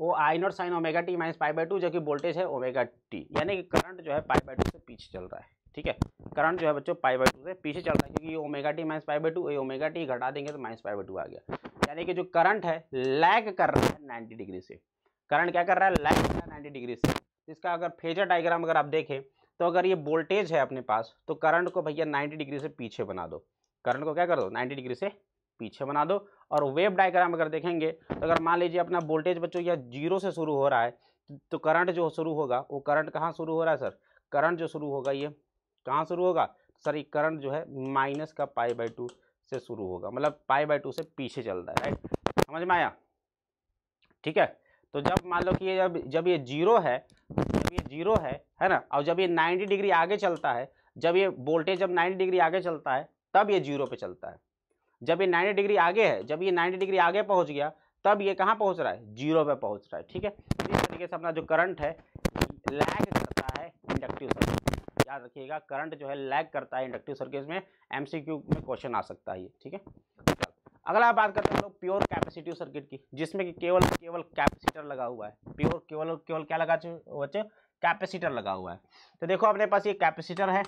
वो I naught sine omega T minus pi by two जो कि वोल्टेज है ओमेगा टी यानी कि करंट जो है पाई बाई टू से पीछे चल रहा है ठीक है करंट जो है बच्चों पाई बाई टू से पीछे चल रहा है क्योंकि ये omega T minus pi by two ये ओमेगा टी घटा देंगे तो माइनस पाई बाई टू आ गया यानी कि जो करंट है लैग कर रहा है नाइन्टी डिग्री से करंट क्या कर रहा है लैग कर रहा है नाइन्टी डिग्री से इसका अगर फेजर डायग्राम अगर आप देखें तो अगर ये वोल्टेज है अपने पास तो करंट को भैया नाइन्टी डिग्री से पीछे बना दो करंट को क्या कर दो नाइन्टी डिग्री से पीछे बना दो और वेव डायग्राम अगर देखेंगे तो अगर मान लीजिए अपना वोल्टेज बच्चों या जीरो से शुरू हो रहा है तो करंट जो शुरू होगा वो करंट कहाँ शुरू हो रहा है सर करंट जो शुरू होगा ये कहाँ शुरू होगा सर ये करंट जो है माइनस का पाई बाई टू से शुरू होगा मतलब पाई बाई टू से पीछे चल रहा है राइट समझ में आया ठीक है तो जब मान लो कि ये जब जब ये जीरो है जब ये जीरो है है ना और जब ये नाइन्टी डिग्री आगे चलता है जब ये वोल्टेज जब नाइन्टी डिग्री आगे चलता है तब ये जीरो पे चलता है जब ये 90 डिग्री आगे है जब ये 90 डिग्री आगे पहुंच गया तब ये कहाँ पहुंच रहा है जीरो पे पहुंच रहा है ठीक है तो इस तरीके से अपना जो करंट है लैग करता है इंडक्टिव सर्किट याद रखिएगा करंट जो है लैग करता है इंडक्टिव सर्किट में एम में क्वेश्चन आ सकता है ये ठीक है अगला बात करते हैं लोग प्योर कैपेसिटिव सर्किट की जिसमें कि केवल केवल कैपेसिटर लगा हुआ है प्योर केवल केवल क्या लगा बच्चे कैपेसिटर लगा हुआ है तो देखो अपने पास ये कैपेसिटर है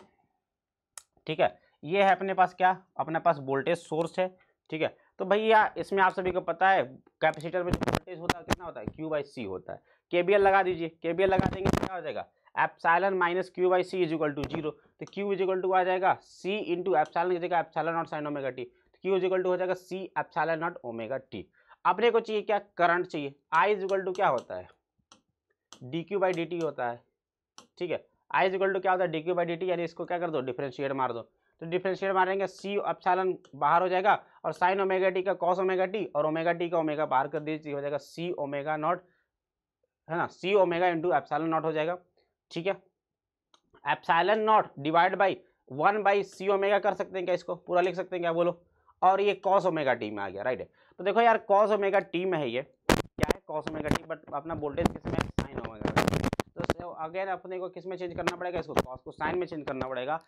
ठीक है ये है अपने पास क्या अपने पास वोल्टेज सोर्स है ठीक है तो भैया इसमें आप सभी को पता है कैपेसिटर में वोल्टेज होता है कितना होता है क्यू बाई सी होता है के लगा दीजिए के लगा देंगे तो क्या हो जाएगा epsilon minus Q by C is equal to zero तो क्यू इजिकल टू आ जाएगा सी इंटू एप्साइलन की जगह epsilon naught sine omega T तो क्यू इजिकल टू हो जाएगा C epsilon naught omega T अपने को चाहिए क्या करंट चाहिए आई इजिकल टू क्या होता है D Q by D T होता है ठीक है आई इजिकल टू क्या होता है D Q by D T यानी इसको क्या कर दो डिफ्रेंशिएट मार दो तो डिफ्रेंशिएट मारेंगे सी अपसालन बाहर हो जाएगा और साइन ओमेगा टी का कॉस ओमेगा टी और ओमेगा टी का ओमेगा बाहर कर दीजिए हो जाएगा सी ओमेगा नॉट है ना C omega into epsilon naught हो जाएगा ठीक है epsilon naught divide by one by C omega कर सकते हैं क्या इसको पूरा लिख सकते हैं क्या बोलो और ये कॉस ओमेगा टी में आ गया राइट है तो देखो यार कॉस ओमेगा टी में है ये क्या है कॉस ओमेगा टी बट अपना वोल्टेज किस में साइन ओमेगा तो अगेन अपने को किस में चेंज करना पड़ेगा इसको कॉस को साइन में चेंज करना पड़ेगा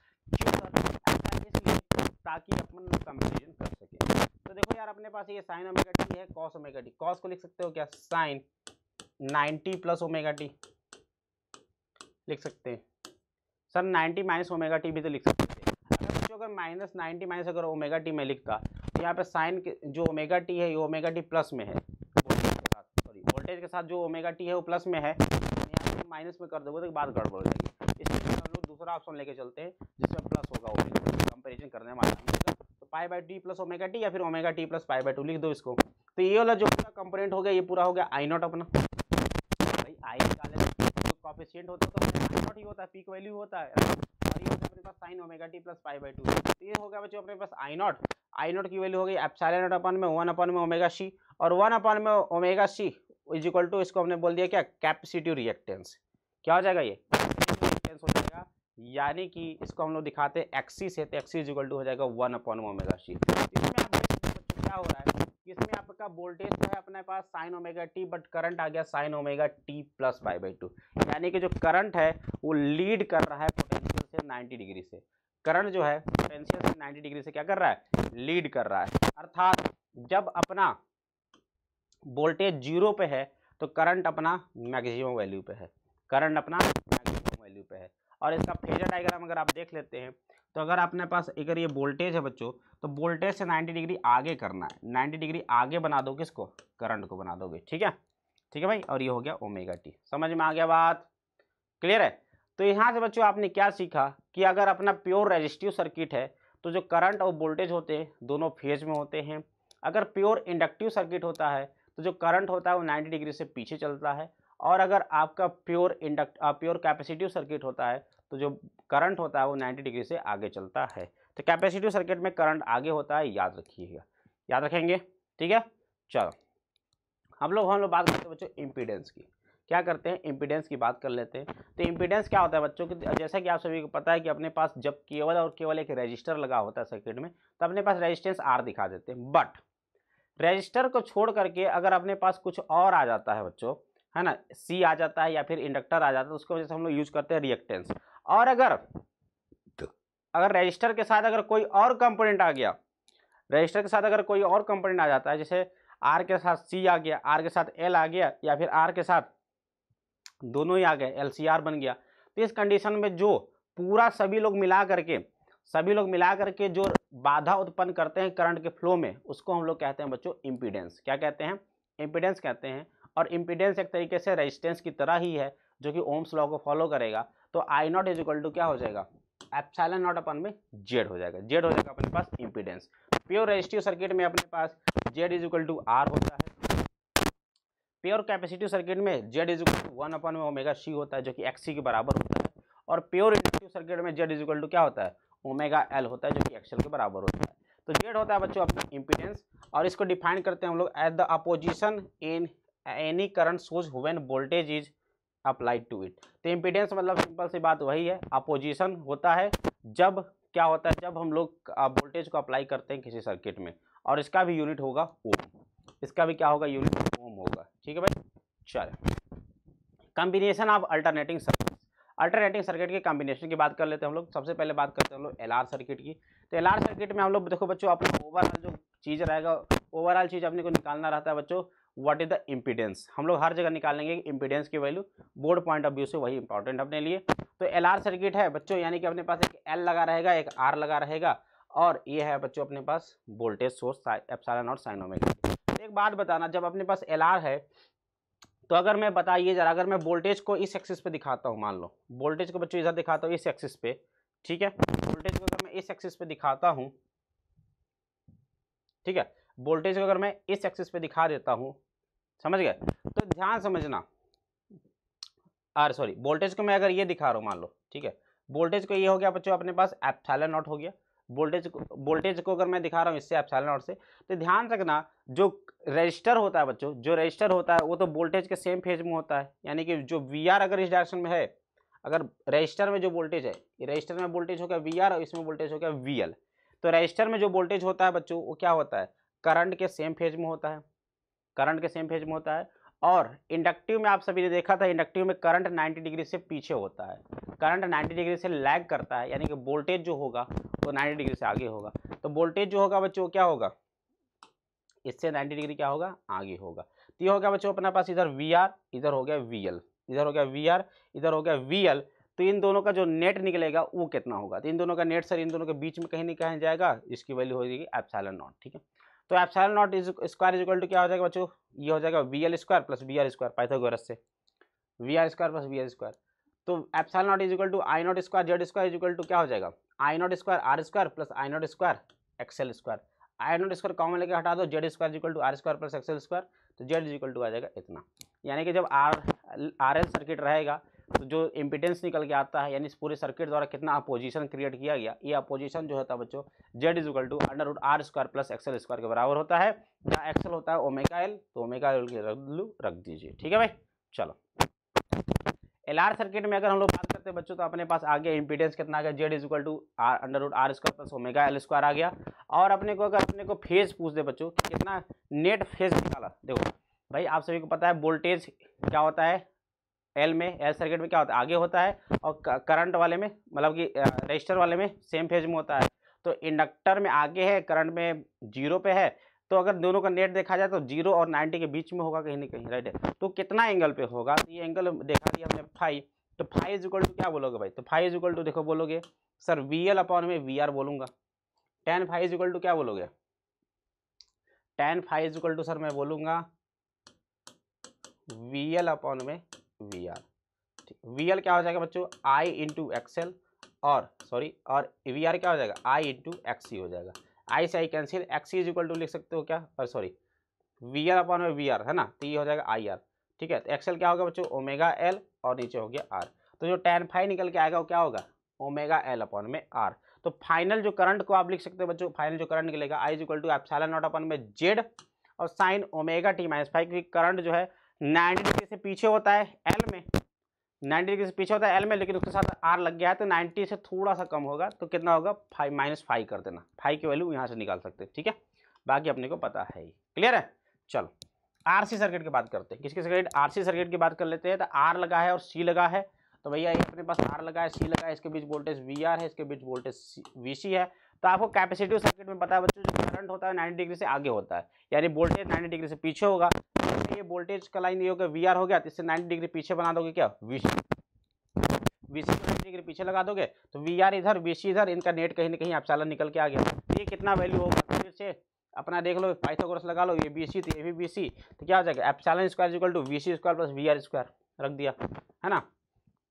ताकि अपन कंपेरिजन कर सके तो देखो यार अपने पास ये साइन ओमेगा टी है कॉस ओमेगा टी कॉस को लिख सकते हो क्या साइन 90 प्लस ओमेगा टी लिख सकते हैं सर 90 माइनस ओमेगा टी भी तो लिख सकते हैं अगर अगर माइनस नाइन्टी माइनस अगर ओमेगा टी में लिखता तो यहाँ पे साइन जो ओमेगा टी है ये ओमेगा टी प्लस में है वोल्टेज के साथ सॉरी वोल्टेज के साथ जो ओमेगा टी है वो प्लस में है यहाँ पे माइनस में कर दोगे तो बात गड़बड़ हो जाएगी इसलिए हम लोग दूसरा ऑप्शन लेके चलते हैं जिसमें प्लस होगा ओमेगा कंपेरिजन करने वाला तो pi by T plus omega T या फिर omega T plus pi by two लिख दो इसको तो ये वाला जो पूरा कंपोनेंट हो गया ये पूरा हो गया आई नॉट अपना भाई आई निकाले तो कॉफिशियंट तो होता तो आई नॉट ही होता है पीक वैल्यू होता है और ये होता है अपने पास sine omega T plus pi by two तो ये हो गया बच्चों अपने पास आई नॉट आई नॉट की वैल्यू हो गई एप्साइल नॉट अपन में वन अपन में ओमेगा सी और वन अपन में omega C is equal to इसको हमने बोल दिया क्या कैपेसिटिव रिएक्टेंस क्या हो जाएगा ये यानी कि इसको हम लोग दिखाते हैं एक्सिस है तो एक्सिस इक्वल टू हो जाएगा वन अपॉन ओमेगा सी इसमें आप देख सकते बच्चों क्या हो रहा है इसमें आपका वोल्टेज तो है अपने पास sine omega T but current आ गया sine omega T plus Y by two यानी कि जो करंट है वो लीड कर रहा है पोटेंशियल से 90 डिग्री से करंट जो है पोटेंशियल से 90 डिग्री से क्या कर रहा है लीड कर रहा है अर्थात जब अपना वोल्टेज जीरो पे है तो करंट अपना मैक्सिमम वैल्यू पे है करंट अपना मैक्सिमम वैल्यू पे है और इसका फेजर डायग्राम अगर आप देख लेते हैं तो अगर अपने पास अगर ये वोल्टेज है बच्चों तो वोल्टेज से 90 डिग्री आगे करना है 90 डिग्री आगे बना दो इसको करंट को बना दोगे ठीक है ठीक है भाई और ये हो गया ओमेगा टी समझ में आ गया बात क्लियर है तो यहाँ से बच्चों आपने क्या सीखा कि अगर अपना प्योर रेजिस्टिव सर्किट है तो जो करंट और वोल्टेज होते हैं दोनों फेज में होते हैं अगर प्योर इंडक्टिव सर्किट होता है तो जो करंट होता है वो 90 डिग्री से पीछे चलता है और अगर आपका pure induct pure capacitive circuit होता है तो जो करंट होता है वो 90 डिग्री से आगे चलता है तो कैपेसिटिव सर्किट में करंट आगे होता है याद रखिएगा याद रखेंगे ठीक है चलो हम लोग हम लोग बात करते हैं बच्चों इम्पीडेंस की क्या करते हैं इम्पीडेंस की बात कर लेते हैं तो इम्पीडेंस क्या होता है बच्चों की जैसा कि आप सभी को पता है कि अपने पास जब केवल और केवल एक रजिस्टर लगा होता है सर्किट में तो अपने पास रजिस्टेंस आर दिखा देते हैं बट रजिस्टर को छोड़ करके अगर अपने पास कुछ और आ जाता है बच्चों है ना सी आ जाता है या फिर इंडक्टर आ जाता है तो उसकी वजह से हम लोग यूज करते हैं रिएक्टेंस और अगर तो? अगर रजिस्टर के साथ अगर कोई और कंपोनेंट आ गया रजिस्टर के साथ अगर कोई और कंपोनेंट आ जाता है जैसे आर के साथ सी आ गया आर के साथ एल आ गया या फिर आर के साथ दोनों ही आ गए एल सी आर बन गया तो इस कंडीशन में जो पूरा सभी लोग मिला करके सभी लोग मिला करके जो बाधा उत्पन्न करते हैं करंट के फ्लो में उसको हम लोग कहते हैं बच्चों इम्पीडेंस क्या कहते हैं इम्पीडेंस कहते हैं और इम्पीडेंस एक तरीके से रेजिस्टेंस की तरह ही है जो कि ओम्स लॉ को फॉलो करेगा तो I naught is equal to क्या हो जाएगा एप्साइलन नॉट अपन में जेड हो जाएगा जेड हो जाएगा अपने पास इंपीडेंस प्योर रेजिस्टिव सर्किट में अपने पास Z is equal to R होता है प्योर कैपेसिटिव सर्किट में Z is equal to one upon में ओमेगा सी होता है जो कि एक्सी के बराबर होता है और प्योर इंडक्टिव सर्किट में जेड इज इक्वल टू क्या होता है ओमेगा एल होता है जो कि एक्सएल के बराबर होता है तो जेड होता है बच्चों अपना इंपीडेंस और इसको डिफाइन करते हैं हम लोग at the opposition in any current shows when voltage is applied to it तो इम्पीडेंस मतलब सिंपल सी बात वही है अपोजिशन होता है जब क्या होता है जब हम लोग वोल्टेज को अप्लाई करते हैं किसी सर्किट में और इसका भी यूनिट होगा ओम इसका भी क्या होगा यूनिट ओम होगा ठीक है भाई चल combination of alternating circuit alternating circuit के कॉम्बिनेशन की बात कर लेते हैं हम लोग सबसे पहले बात करते हैं हम लोग एल सर्किट की तो एल सर्किट में हम लोग देखो बच्चों अपना ओवरऑल जो चीज़ रहेगा ओवरऑल चीज़ अपने को निकालना रहता है बच्चों व्हाट इज द इम्पीडेंस हम लोग हर जगह निकाल लेंगे इम्पिडेंस की value board point of view से वही इंपॉर्टेंट अपने लिए तो एल आर सर्किट है बच्चों यानी कि अपने पास एक एल लगा रहेगा एक आर लगा रहेगा और ये है बच्चों अपने पास वोल्टेज सोर्स एप्साइलन और साइनोमेगा तो एक बात बताना जब अपने पास एल आर है तो अगर मैं बताइए जरा अगर मैं वोल्टेज को इस एक्सिस पे दिखाता हूँ मान लो वोल्टेज को बच्चों इधर दिखाता हूँ इस एक्सिस पे ठीक है वोल्टेज को अगर मैं इस एक्सिस पे दिखाता हूँ ठीक है वोल्टेज को अगर मैं इस एक्सिस पे दिखा देता हूँ समझ गए तो ध्यान समझना आर सॉरी वोल्टेज को मैं अगर ये दिखा रहा हूँ मान लो ठीक है वोल्टेज को ये हो गया बच्चों अपने पास एप्थैला नॉट हो गया वोल्टेज को वोल्टेज को अगर मैं दिखा रहा हूँ इससे एप्सैलन नॉट से तो ध्यान रखना जो रजिस्टर होता है बच्चों जो रजिस्टर होता है वो तो वोल्टेज के सेम फेज में होता है यानी कि जो वी आर अगर इस डायरेक्शन में है अगर रजिस्टर में जो वोल्टेज है रजिस्टर में वोल्टेज हो गया वी आर और इसमें वोल्टेज हो गया वी एल तो रजिस्टर में जो वोल्टेज होता है बच्चों वो क्या होता है करंट के सेम फेज में होता है करंट के सेम फेज में होता है और इंडक्टिव में आप सभी ने देखा था इंडक्टिव में करंट 90 डिग्री से पीछे होता है करंट 90 डिग्री से लैग करता है यानी कि वोल्टेज जो होगा वो 90 डिग्री से आगे होगा तो वोल्टेज जो होगा बच्चों क्या होगा इससे 90 डिग्री क्या होगा आगे होगा तो ये हो गया बच्चों अपने पास इधर वी इधर हो गया वी इधर हो गया वी इधर हो गया वी तो इन दोनों का जो नेट निकलेगा वो कितना होगा तो इन दोनों का नेट सर इन दोनों के बीच में कहीं नहीं कहीं जाएगा इसकी वैल्यू हो जाएगी एप्साइलन नॉट ठीक है तो epsilon naught is square is equal to क्या हो जाएगा बच्चों ये हो जाएगा V L square plus V R square Pythagoras से V R square plus V R square तो epsilon naught is equal to I naught square Z square is to क्या हो जाएगा I naught square R square plus I naught square X L square I naught square common लेकर हटा दो Z square is equal to are square plus X L square तो जेड इजिकल टू आ जाएगा इतना यानी कि जब आर आर एल सर्किट रहेगा तो जो इम्पिटेंस निकल के आता है यानी इस पूरे सर्किट द्वारा कितना अपोजिशन क्रिएट किया गया ये अपोजिशन जो होता है बच्चों Z is equal to under root R square plus X L square के बराबर होता है जहाँ एक्सएल होता है ओमेगा एल तो ओमेगा एल के रख दीजिए ठीक है भाई चलो एल आर सर्किट में अगर हम लोग बात करते हैं बच्चों तो अपने पास आ गया कितना आ गया Z is equal to R under root R square plus omega L square आ गया और अपने को अगर अपने को फेज पूछ दे बच्चों कितना नेट फेज निकाला देखो भाई आप सभी को पता है वोल्टेज क्या होता है एल में एल सर्किट में क्या होता है आगे होता है और करंट वाले में मतलब कि रजिस्टर वाले में सेम फेज में होता है तो इंडक्टर में आगे है करंट में जीरो पे है तो अगर दोनों का नेट देखा जाए तो जीरो और नाइन्टी के बीच में होगा कहीं ना कहीं राइट तो कितना एंगल पे होगा तो ये एंगल देखा दिया हमने फाइव तो फाइव इज टू क्या बोलोगे भाई तो फाइव इजल टू देखो बोलोगे सर वी एल अपॉन में वी आर बोलूंगा टेन फाइव इजल टू क्या बोलोगे tan phi is equal to sir मैं बोलूंगा वी एल अपॉन में वी आर ठीक वी एल क्या हो जाएगा बच्चों आई इंटू एक्सएल और सॉरी और वी आर क्या हो जाएगा आई इंटू एक्स हो जाएगा आई से I cancel X is equal to लिख सकते हो क्या और sorry V R upon V R है ना तो ये हो जाएगा आई आर ठीक है तो एक्सएल क्या होगा बच्चों ओमेगा एल और नीचे हो गया आर तो जो टेन फाइव निकल के आएगा वो क्या होगा ओमेगा एल अपॉन में आर तो फाइनल जो करंट को आप लिख सकते हो बच्चों फाइनल जो करंट निकलेगा I is equal to epsilon naught upon में जेड और sine omega T minus phi क्योंकि करंट जो है नाइन्टी डिग्री से पीछे होता है एल में नाइन्टी डिग्री से पीछे होता है एल में लेकिन उसके साथ आर लग गया है तो नाइन्टी से थोड़ा सा कम होगा तो कितना होगा फाइव माइनस फाइव कर देना फाइव की वैल्यू यहाँ से निकाल सकते हैं ठीक है बाकी अपने को पता है ही क्लियर है चलो सी सर्किट की बात करते हैं किसके सर्किट सी सर्किट की बात कर लेते हैं तो आर लगा है और सी लगा है तो भैया ये अपने पास आर लगा है सी लगा है इसके बीच वोल्टेज वी आर है इसके बीच वोल्टेज वी सी है तो आपको कैपेसिटिव सर्किट में पता है बच्चों जो करंट होता है नाइन्टी डिग्री से आगे होता है यानी वोल्टेज नाइन्टी डिग्री से पीछे होगा पे ये वोल्टेज का लाइन ये हो गया वी हो गया तो इससे नाइन्टी डिग्री पीछे बना दोगे क्या V V C ninety degree पीछे लगा दोगे तो वी इधर वी इधर इनका नेट कहीं ना कहीं आप चालन निकल के आ गया तो ये कितना वैल्यू होगा तो फिर से अपना देख लो पाइथागोरस लगा लो ये बी सी तो ये भी बी तो क्या हो जाएगा epsilon square equal to V C square plus V R square रख दिया है ना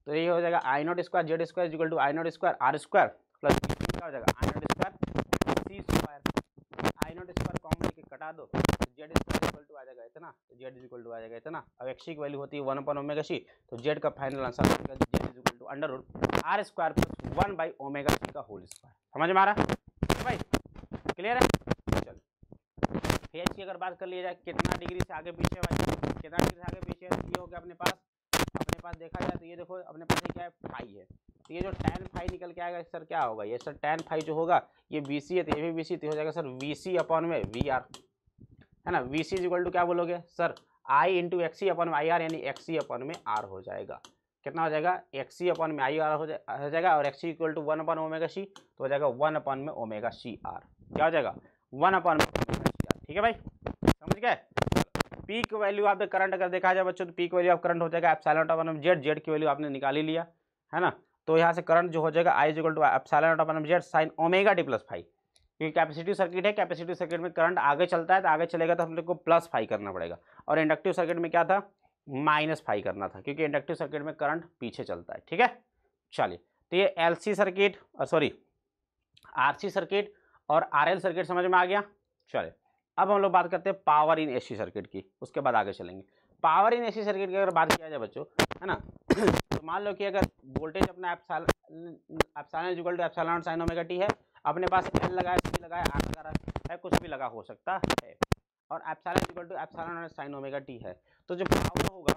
तो ये हो जाएगा I naught square Z square equal to I naught square R square plus क्या हो जाएगा हटा दो जेड इक्वल टू आ जाएगा इतना तो जेड इज इक्वल टू आ जाएगा इतना अब एक्स की वैल्यू होती है वन अपन ओमेगा सी तो जेड का फाइनल आंसर होगा Z is equal to under root R square plus one by omega C का होल स्क्वायर समझ में आ रहा है भाई क्लियर है चलो फेज की अगर बात कर लिया जाए कितना डिग्री से आगे पीछे भाई कितना डिग्री से आगे पीछे है ये हो गया अपने पास अपने पास देखा जाए तो ये देखो अपने पास क्या है फाई है तो ये जो टेन फाइव निकल के आएगा सर क्या होगा ये सर टेन फाइव जो होगा ये बी सी है तो ये भी बी सी तो हो जाएगा सर वी सी अपॉन में वी आर है ना वी सी इक्वल टू क्या बोलोगे sir I into X C upon में आई आर यानी एक्सी अपन में आर हो जाएगा कितना हो जाएगा एक्सी अपन e में आई आर हो, जा, हो जाएगा और X C equal to one upon omega C तो हो जाएगा वन अपन में ओमेगा सी आर क्या हो जाएगा वन अपन में ओमेगा सी आर ठीक है भाई समझ गए पीक वैल्यू आप करंट अगर देखा जाए बच्चों तो पीक वैल्यू ऑफ करंट हो जाएगा एप्साइलेंट अपन जेड जेड की वैल्यू आपने निकाली लिया है ना तो यहाँ से करंट जो हो जाएगा I is equal to epsilon upon Z sine omega T plus phi क्योंकि कैपेसिटिव सर्किट है कैपेसिटिव सर्किट में करंट आगे चलता है तो आगे चलेगा तो हम लोग को प्लस फाइव करना पड़ेगा और इंडक्टिव सर्किट में क्या था माइनस फाइव करना था क्योंकि इंडक्टिव सर्किट में करंट पीछे चलता है ठीक है चलिए तो ये L circuit sorry R circuit और आर सर्किट समझ में आ गया चलिए अब हम लोग बात करते हैं पावर इन ए सर्किट की उसके बाद आगे चलेंगे पावर इन ए सर्किट की अगर बात किया जाए बच्चों है ना तो मान लो कि अगर वोल्टेज अपना epsilon epsilon is equal to epsilon sine omega T है अपने पास एल लगाए सी लगाए आर लगा है कुछ भी लगा हो सकता है और epsilon equal to epsilon sine omega T है तो जो पावर होगा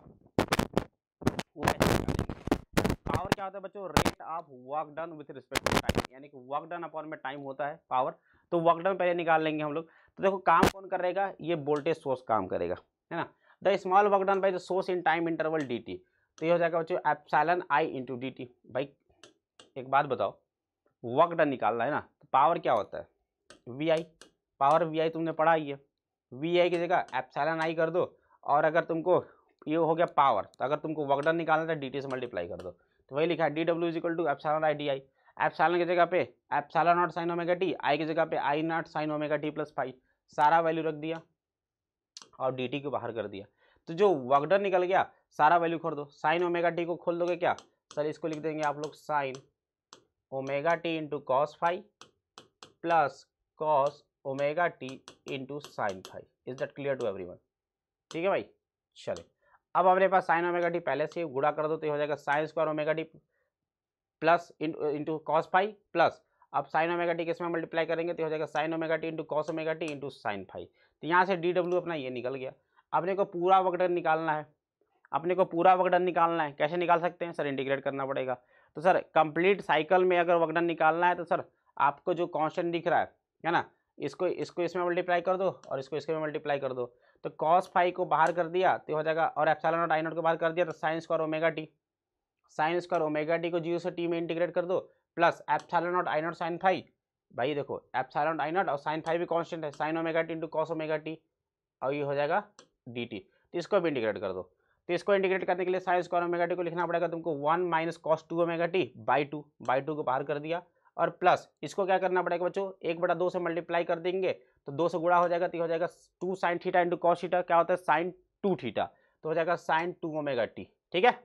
वो पावर क्या होता है बच्चों rate of work done with respect to time यानी कि वर्क डन अपॉन में टाइम होता है पावर तो वर्क डन पहले निकाल लेंगे हम लोग तो देखो काम कौन करेगा ये वोल्टेज सोर्स काम करेगा है ना the small work done by the source in time interval D तो ये हो जाएगा बच्चों एप्साइलन आई इंटू डी भाई एक बात बताओ वर्क डन निकालना है ना तो पावर क्या होता है V I power V I तुमने पढ़ा ही है वी आई की जगह एप्सैलन आई कर दो और अगर तुमको ये हो गया पावर तो अगर तुमको वर्क डन निकालना है डी टी से मल्टीप्लाई कर दो तो वही लिखा है D W is equal to epsilon I D I epsilon की जगह पे epsilon naught sine omega T I की जगह पे I naught sine omega T plus phi सारा वैल्यू रख दिया और डी टी को बाहर कर दिया तो जो डन निकल गया सारा वैल्यू खोल दो साइन ओमेगा टी को खोल दोगे क्या सर इसको लिख देंगे आप लोग sine omega T into cos phi plus cos omega T into sine phi is that clear to one ठीक है भाई चले अब हमारे पास साइन ओमेगा टी पहले से गुड़ा कर दो तो हो जाएगा sine square omega T plus into cos phi plus अब साइन ओमेगा टी किसमें मल्टीप्लाई करेंगे तो हो जाएगा sine omega T into cos omega T into sine phi तो यहाँ से डी डब्ल्यू अपना ये निकल गया अपने को पूरा वकडन निकालना है अपने को पूरा वकडन निकालना है कैसे निकाल सकते हैं सर इंटीग्रेट करना पड़ेगा तो सर कंप्लीट साइकिल में अगर वर्कडन निकालना है तो सर आपको जो कॉन्स्टेंट दिख रहा है है ना इसको इसको इसमें मल्टीप्लाई कर दो और इसको इसके में मल्टीप्लाई कर दो तो कॉस फाइव को बाहर कर दिया तो हो जाएगा और एप्सलॉन और आइनोट को बाहर कर दिया तो sine square omega T sine square omega T को जीरो से टी में इंटीग्रेट कर दो प्लस एप्सलॉन और आइनोट साइन फाइव भाई देखो एप्सलॉन आइनोट और साइन फाइव भी कॉन्स्टेंट है sine omega T into cos omega T और ये हो जाएगा डी टी तो इसको भी इंटीग्रेट कर दो तो इसको इंटीग्रेट करने के लिए साइन स्क्वायर ओमेगा टी को लिखना पड़ेगा तुमको one minus cos two omega T by two by two को बाहर कर दिया और प्लस इसको क्या करना पड़ेगा बच्चों एक बटा दो से मल्टीप्लाई कर देंगे तो दो से गुड़ा हो जाएगा तो हो जाएगा two sine theta into cos theta क्या होता है साइन टू थीटा तो हो जाएगा साइन टू ओमेगा टी ठीक है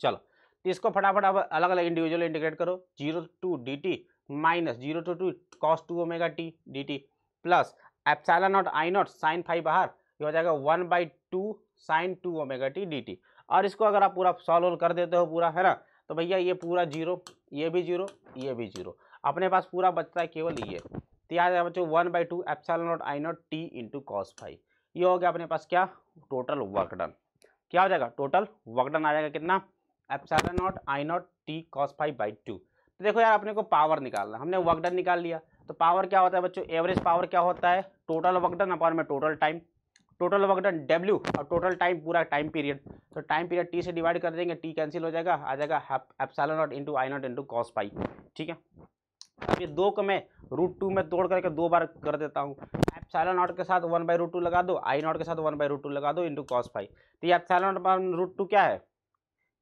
चलो तो इसको फटाफट अब अलग अलग इंडिविजुअल इंटीग्रेट करो zero to D T minus zero to two cos two omega T D T plus epsilon naught I naught sine phi बाहर ये हो जाएगा one by two sine two omega T D T और इसको अगर आप पूरा सॉल्व कर देते हो पूरा है ना तो भैया ये पूरा जीरो ये भी जीरो ये भी जीरो अपने पास पूरा बचता है केवल ये तो याद है बच्चों one by two epsilon naught I naught T into cos phi ये हो गया अपने पास क्या टोटल वर्क डन क्या हो जाएगा टोटल वर्क डन आ जाएगा कितना epsilon naught I naught T cos phi by two तो देखो यार अपने को पावर निकालना हमने वर्क डन निकाल लिया तो पावर क्या होता है बच्चों एवरेज पावर क्या होता है टोटल वर्क डन अपॉन में total time total work done W और टोटल टाइम पूरा टाइम पीरियड तो टाइम पीरियड टी से डिवाइड कर देंगे टी कैंसिल हो जाएगा आ जाएगा epsilon naught into I naught into cos pi ठीक है अब ये दो को मैं रूट टू में तोड़ करके दो बार कर देता हूँ एप्साला नॉट के साथ वन बाई रूट टू लगा दो आई नॉट के साथ वन बाई रूट टू लगा दो इंटू कॉस पाई तो ये एप्साला नॉट रूट टू क्या है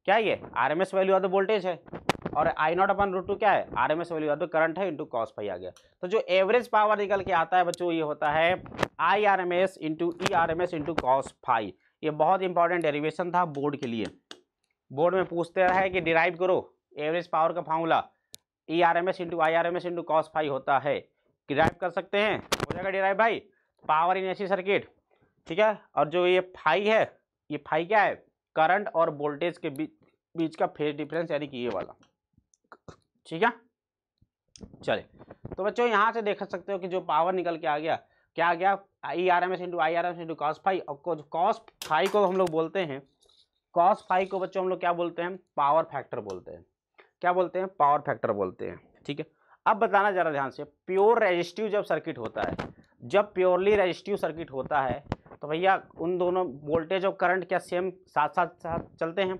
क्या ये R M S value of the voltage है और I naught upon root two क्या है R M S value of the current है इंटू कॉस पाई आ गया तो जो एवरेज पावर निकल के आता है बच्चों ये होता है I R M S into E R M S into cos phi ये बहुत इंपॉर्टेंट डेरिवेशन था बोर्ड के लिए बोर्ड में पूछते रहा है कि डिराइव करो एवरेज पावर का formula E R M S into I R M S into cos phi होता है डिराइव कर सकते हैं हो जाएगा डिराइव भाई पावर इन एसी सर्किट ठीक है और जो ये फाई है ये फाई क्या है करंट और वोल्टेज के बीच बीच का फेज डिफरेंस यानी कि ये वाला ठीक है चले तो बच्चों यहाँ से देख सकते हो कि जो पावर निकल के आ गया क्या आ गया I R M S into I R M S into cos phi और कॉस फाइव को हम लोग बोलते हैं कॉस फाइव को बच्चों हम लोग क्या बोलते हैं पावर फैक्टर बोलते हैं क्या बोलते हैं पावर फैक्टर बोलते हैं ठीक है अब बताना जरा ध्यान से प्योर रेजिस्टिव जब सर्किट होता है जब प्योरली रेजिस्टिव सर्किट होता है तो भैया उन दोनों वोल्टेज और करंट क्या सेम साथ साथ साथ चलते हैं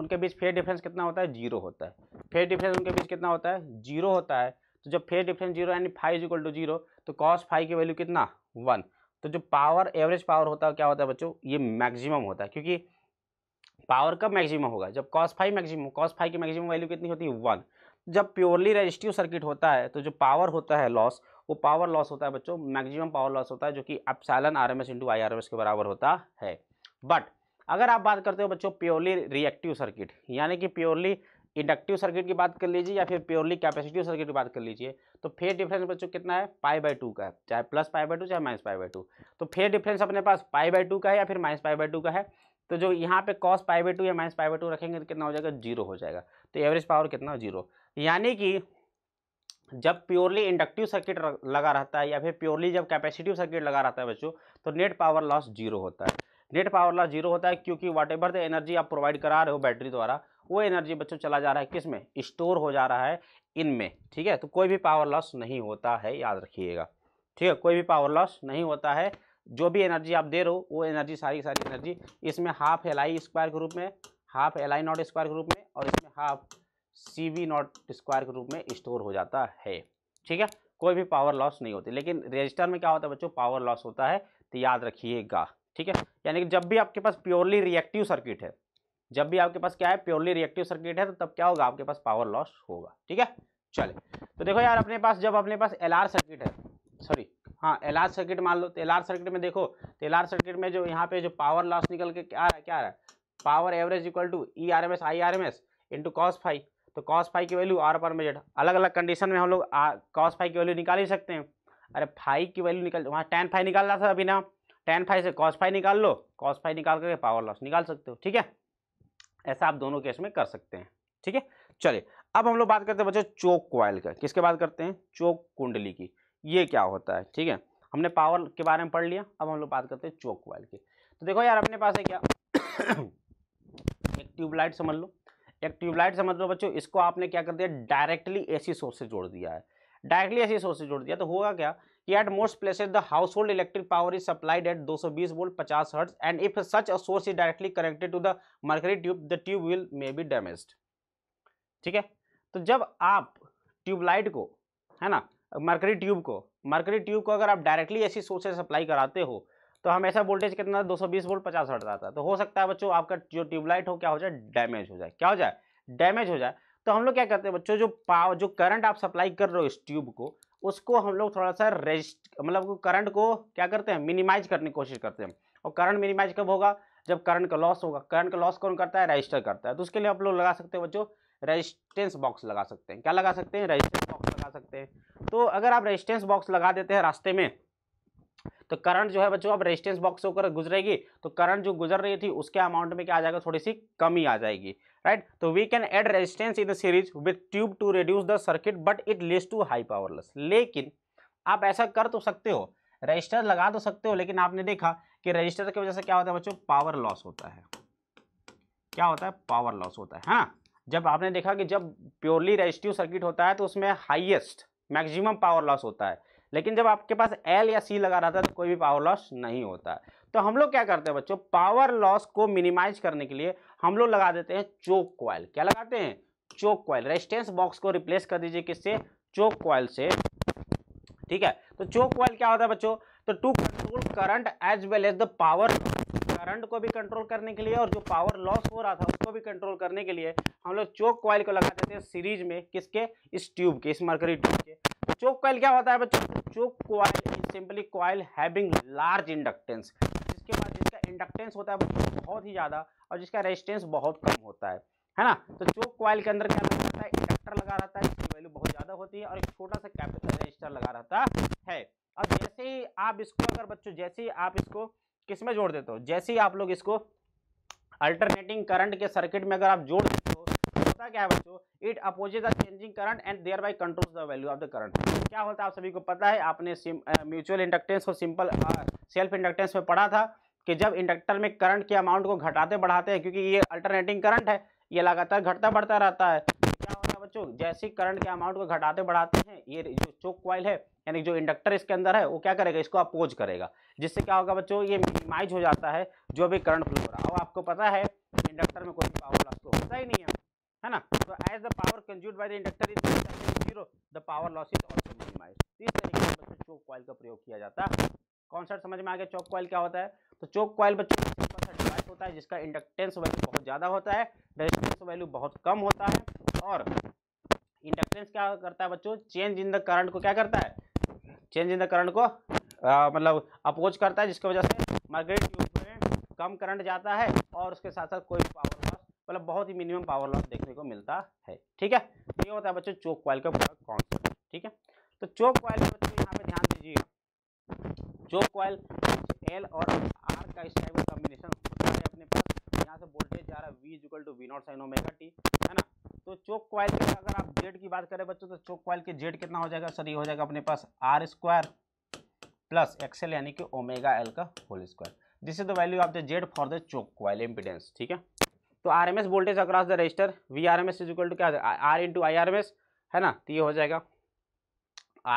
उनके बीच फेयर डिफरेंस कितना होता है जीरो होता है फेयर डिफरेंस उनके बीच कितना होता है जीरो होता है तो जब फेयर डिफरेंस जीरो यानी फाइव इक्वल टू जीरो तो कॉस फाइव की वैल्यू कितना वन तो जो पावर एवरेज पावर होता है क्या होता है बच्चों ये मैक्सिमम होता है क्योंकि पावर कब मैक्सिमम होगा जब cos phi maximum cos phi की मैक्सिमम वैल्यू कितनी होती है वन जब प्योरली रजिस्टिव सर्किट होता है तो जो पावर होता है लॉस वो पावर लॉस होता है बच्चों मैक्सिमम पावर लॉस होता है जो कि epsilon R M S into I R M S के बराबर होता है बट अगर आप बात करते हो बच्चों प्योरली रिएक्टिव सर्किट यानी कि प्योरली इंडक्टिव सर्किट की बात कर लीजिए या फिर प्योरली कैपेसिटिव सर्किट की बात कर लीजिए तो फेयर डिफरेंस बच्चों कितना है पाई बाई टू का है चाहे प्लस पाई बाई टू चाहे माइनस पाई बाई टू तो फेयर डिफरेंस अपने पास पाई बाई टू का है या फिर माइनस पाई बाई टू का है तो जो यहाँ पे कॉस पाई बाई टू या माइनस पाई बाई टू रखेंगे तो कितना हो जाएगा जीरो हो जाएगा तो एवरेज पावर कितना जीरो यानी कि जब प्योरली इंडक्टिव सर्किट लगा रहता है या फिर प्योरली जब कैपेसिटिव सर्किट लगा रहता है बच्चों तो नेट पावर लॉस जीरो होता है नेट पावर लॉस जीरो होता है क्योंकि वाट एवर द एनर्जी आप प्रोवाइड करा रहे हो बैटरी द्वारा वो एनर्जी बच्चों चला जा रहा है किस में स्टोर हो जा रहा है इनमें ठीक है तो कोई भी पावर लॉस नहीं होता है याद रखिएगा ठीक है कोई भी पावर लॉस नहीं होता है जो भी एनर्जी आप दे रहे हो वो एनर्जी सारी सारी एनर्जी इसमें हाफ एल आई स्क्वायर के रूप में half L I naught square के रूप में और इसमें half C V naught square के रूप में स्टोर हो जाता है ठीक है कोई भी पावर लॉस नहीं होती लेकिन रजिस्टर में क्या होता है बच्चों पावर लॉस होता है तो याद रखिएगा ठीक है यानी कि जब भी आपके पास प्योरली रिएक्टिव सर्किट है जब भी आपके पास क्या है प्योरली रिएक्टिव सर्किट है तो तब क्या होगा आपके पास पावर लॉस होगा ठीक है चले तो देखो यार अपने पास जब अपने पास एल सर्किट है सॉरी हाँ एल सर्किट मान लो तो एल सर्किट में देखो तो एल सर्किट में जो यहाँ पे जो पावर लॉस निकल के क्या है क्या है power average equal to E R M S I R M S into cos phi तो कॉस फाइव की वैल्यू आर पर जेड अलग अलग कंडीशन में हम लोग कॉस फाइव की वैल्यू निकाल ही सकते हैं अरे फाइव की वैल्यू निकाल वहाँ टेन फाइव निकाल रहा था अभी ना टेन फाइव से कॉस फाइव निकाल लो कॉस फाइव निकाल करके पावर लॉस निकाल सकते हो ठीक है ऐसा आप दोनों केस में कर सकते हैं ठीक है चलिए अब हम लोग बात करते हैं बच्चों चोक क्वाइल का किसके बात करते हैं चोक कुंडली की ये क्या होता है ठीक है हमने पावर के बारे में पढ़ लिया अब हम लोग बात करते हैं चोक क्वाइल की तो देखो यार अपने पास है क्या एक ट्यूबलाइट समझ लो या ट्यूबलाइट समझ लो बच्चों इसको आपने क्या कर दिया डायरेक्टली एसी सोर्स से जोड़ दिया है डायरेक्टली एसी सोर्स से जोड़ दिया तो होगा क्या कि at most places the household electric power is supplied at 220 volt 50 hertz and if such a source is directly connected to the mercury tube the tube will may be damage ठीक है तो जब आप ट्यूबलाइट को है ना मर्करी ट्यूब को मर्करी ट्यूब को अगर आप डायरेक्टली ऐसी सोर्स से सप्लाई कराते हो तो हमेशा वोल्टेज कितना दो सौ बीस वोल्ट पचास हट जाता है तो हो सकता है बच्चों आपका जो ट्यूबलाइट हो क्या हो जाए डैमेज हो जाए क्या हो जाए डैमेज हो जाए तो हम लोग क्या करते हैं बच्चों जो पावर जो करंट आप सप्लाई कर रहे हो इस ट्यूब को उसको हम लोग थोड़ा सा रेजिस्ट मतलब करंट को क्या करते हैं मिनिमाइज करने की कोशिश करते हैं और करंट मिनिमाइज कब होगा जब करंट का लॉस होगा करंट का लॉस कौन करता है रजिस्टर करता है तो उसके लिए आप लोग लगा सकते हैं बच्चों रेजिस्टेंस बॉक्स लगा सकते हैं क्या लगा सकते हैं रेजिस्टेंस बॉक्स लगा सकते हैं तो अगर आप रेजिस्टेंस बॉक्स लगा देते हैं रास्ते में तो करंट जो है बच्चों अब रेजिस्टेंस बॉक्स से होकर गुजरेगी तो करंट जो गुजर रही थी उसके अमाउंट में क्या आ जाएगा थोड़ी सी कमी आ जाएगी राइट तो we can add resistance in the series with tube to reduce the circuit but it leads to high power loss लेकिन आप ऐसा कर तो सकते हो रजिस्टर लगा तो सकते हो लेकिन आपने देखा कि रजिस्टर की वजह से क्या होता है बच्चों पावर लॉस होता है क्या होता है पावर लॉस होता है है हाँ, ना जब आपने देखा कि जब प्योरली रजिस्टिव सर्किट होता है तो उसमें हाईएस्ट मैक्सिमम पावर लॉस होता है लेकिन जब आपके पास एल या सी लगा रहता है तो कोई भी पावर लॉस नहीं होता तो हम लोग क्या करते हैं बच्चों पावर लॉस को मिनिमाइज करने के लिए हम लोग लगा देते हैं चोक क्वाइल क्या लगाते हैं चोक क्वाइल रेजिस्टेंस बॉक्स को रिप्लेस कर दीजिए किससे चोक क्वाइल से ठीक है तो चोक क्वाइल क्या होता है बच्चों तो to control current as well as the power current को भी कंट्रोल करने के लिए और जो पावर लॉस हो रहा था उसको भी कंट्रोल करने के लिए हम लोग चोक क्वाइल को लगा देते हैं सीरीज में किसके इस ट्यूब के इस मरकरी ट्यूब के चोक कॉयल क्या होता है बच्चों choke coil simply coil having large inductance जिसके बाद जिसका इंडक्टेंस होता है बच्चों बहुत ही ज़्यादा और जिसका रेजिस्टेंस बहुत कम होता है है ना तो चोक कॉयल के अंदर क्या लगा रहता है इंडक्टर लगा रहता है इसकी वैल्यू बहुत ज़्यादा होती है और एक छोटा सा कैपिटल रजिस्टर लगा रहता है और जैसे ही आप इसको अगर बच्चों जैसे ही आप इसको किस में जोड़ देते हो जैसे ही आप लोग इसको अल्टरनेटिंग करंट के सर्किट में अगर आप जोड़ होता क्या है बच्चों it opposite the changing current and thereby control the value of the current क्या होता है आप सभी को पता है आपने म्यूचुअल इंडक्टेंस को सिंपल सेल्फ इंडक्टेंस में पढ़ा था कि जब इंडक्टर में करंट के अमाउंट को घटाते बढ़ाते हैं क्योंकि ये अल्टरनेटिंग करंट है ये लगातार घटता बढ़ता रहता है तो क्या होता है बच्चों जैसे करंट के अमाउंट को घटाते बढ़ाते हैं ये जो चोक कॉयल है यानी जो इंडक्टर इसके अंदर है वो क्या करेगा इसको अपोज करेगा जिससे क्या होगा बच्चों ये मिनिमाइज हो जाता है जो भी करंट फ्लो हो रहा है और आपको पता है इंडक्टर में कोई पावर लॉस तो होता ही नहीं है है ना तो as the power consumed by the inductor is zero the power loss is also minimize इस तरीके से बच्चों चोक कॉयल का प्रयोग किया जाता है कॉन्सेप्ट समझ में आ गया चोक कॉयल क्या होता है तो चोक कॉयल बच्चों सिंपल डिवाइस होता है जिसका इंडक्टेंस वैल्यू बहुत ज़्यादा होता है रेजिस्टेंस वैल्यू बहुत कम होता है और इंडक्टेंस क्या करता है बच्चों चेंज इन द करंट को क्या करता है चेंज इन द करंट को मतलब अपोज करता है जिसकी वजह से मार्केट ट्यूब में कम करंट जाता है और उसके साथ साथ कोई पावर मतलब बहुत ही मिनिमम पावर लॉस देखने को मिलता है ठीक है तो ये होता है बच्चों चोक कॉयल का कौन सा ठीक है तो चोक कॉयल में बच्चों यहाँ पे ध्यान दीजिए चोक कॉयल एल और आर का इस टाइप का कॉम्बिनेशन होता है अपने पास यहाँ से वोल्टेज जा रहा है V is equal to V naught sine omega T है ना तो चोक कॉयल के अगर आप जेड की बात करें बच्चों तो चोक कॉयल के जेड कितना हो जाएगा सर ये हो जाएगा अपने पास आर स्क्वायर प्लस एक्सेल यानी कि ओमेगा एल का whole square this is the value of the Z for the choke coil impedance ठीक है तो R M S voltage across the resistor V R M S is equal to क्या R into I R M S है ना तो ये हो जाएगा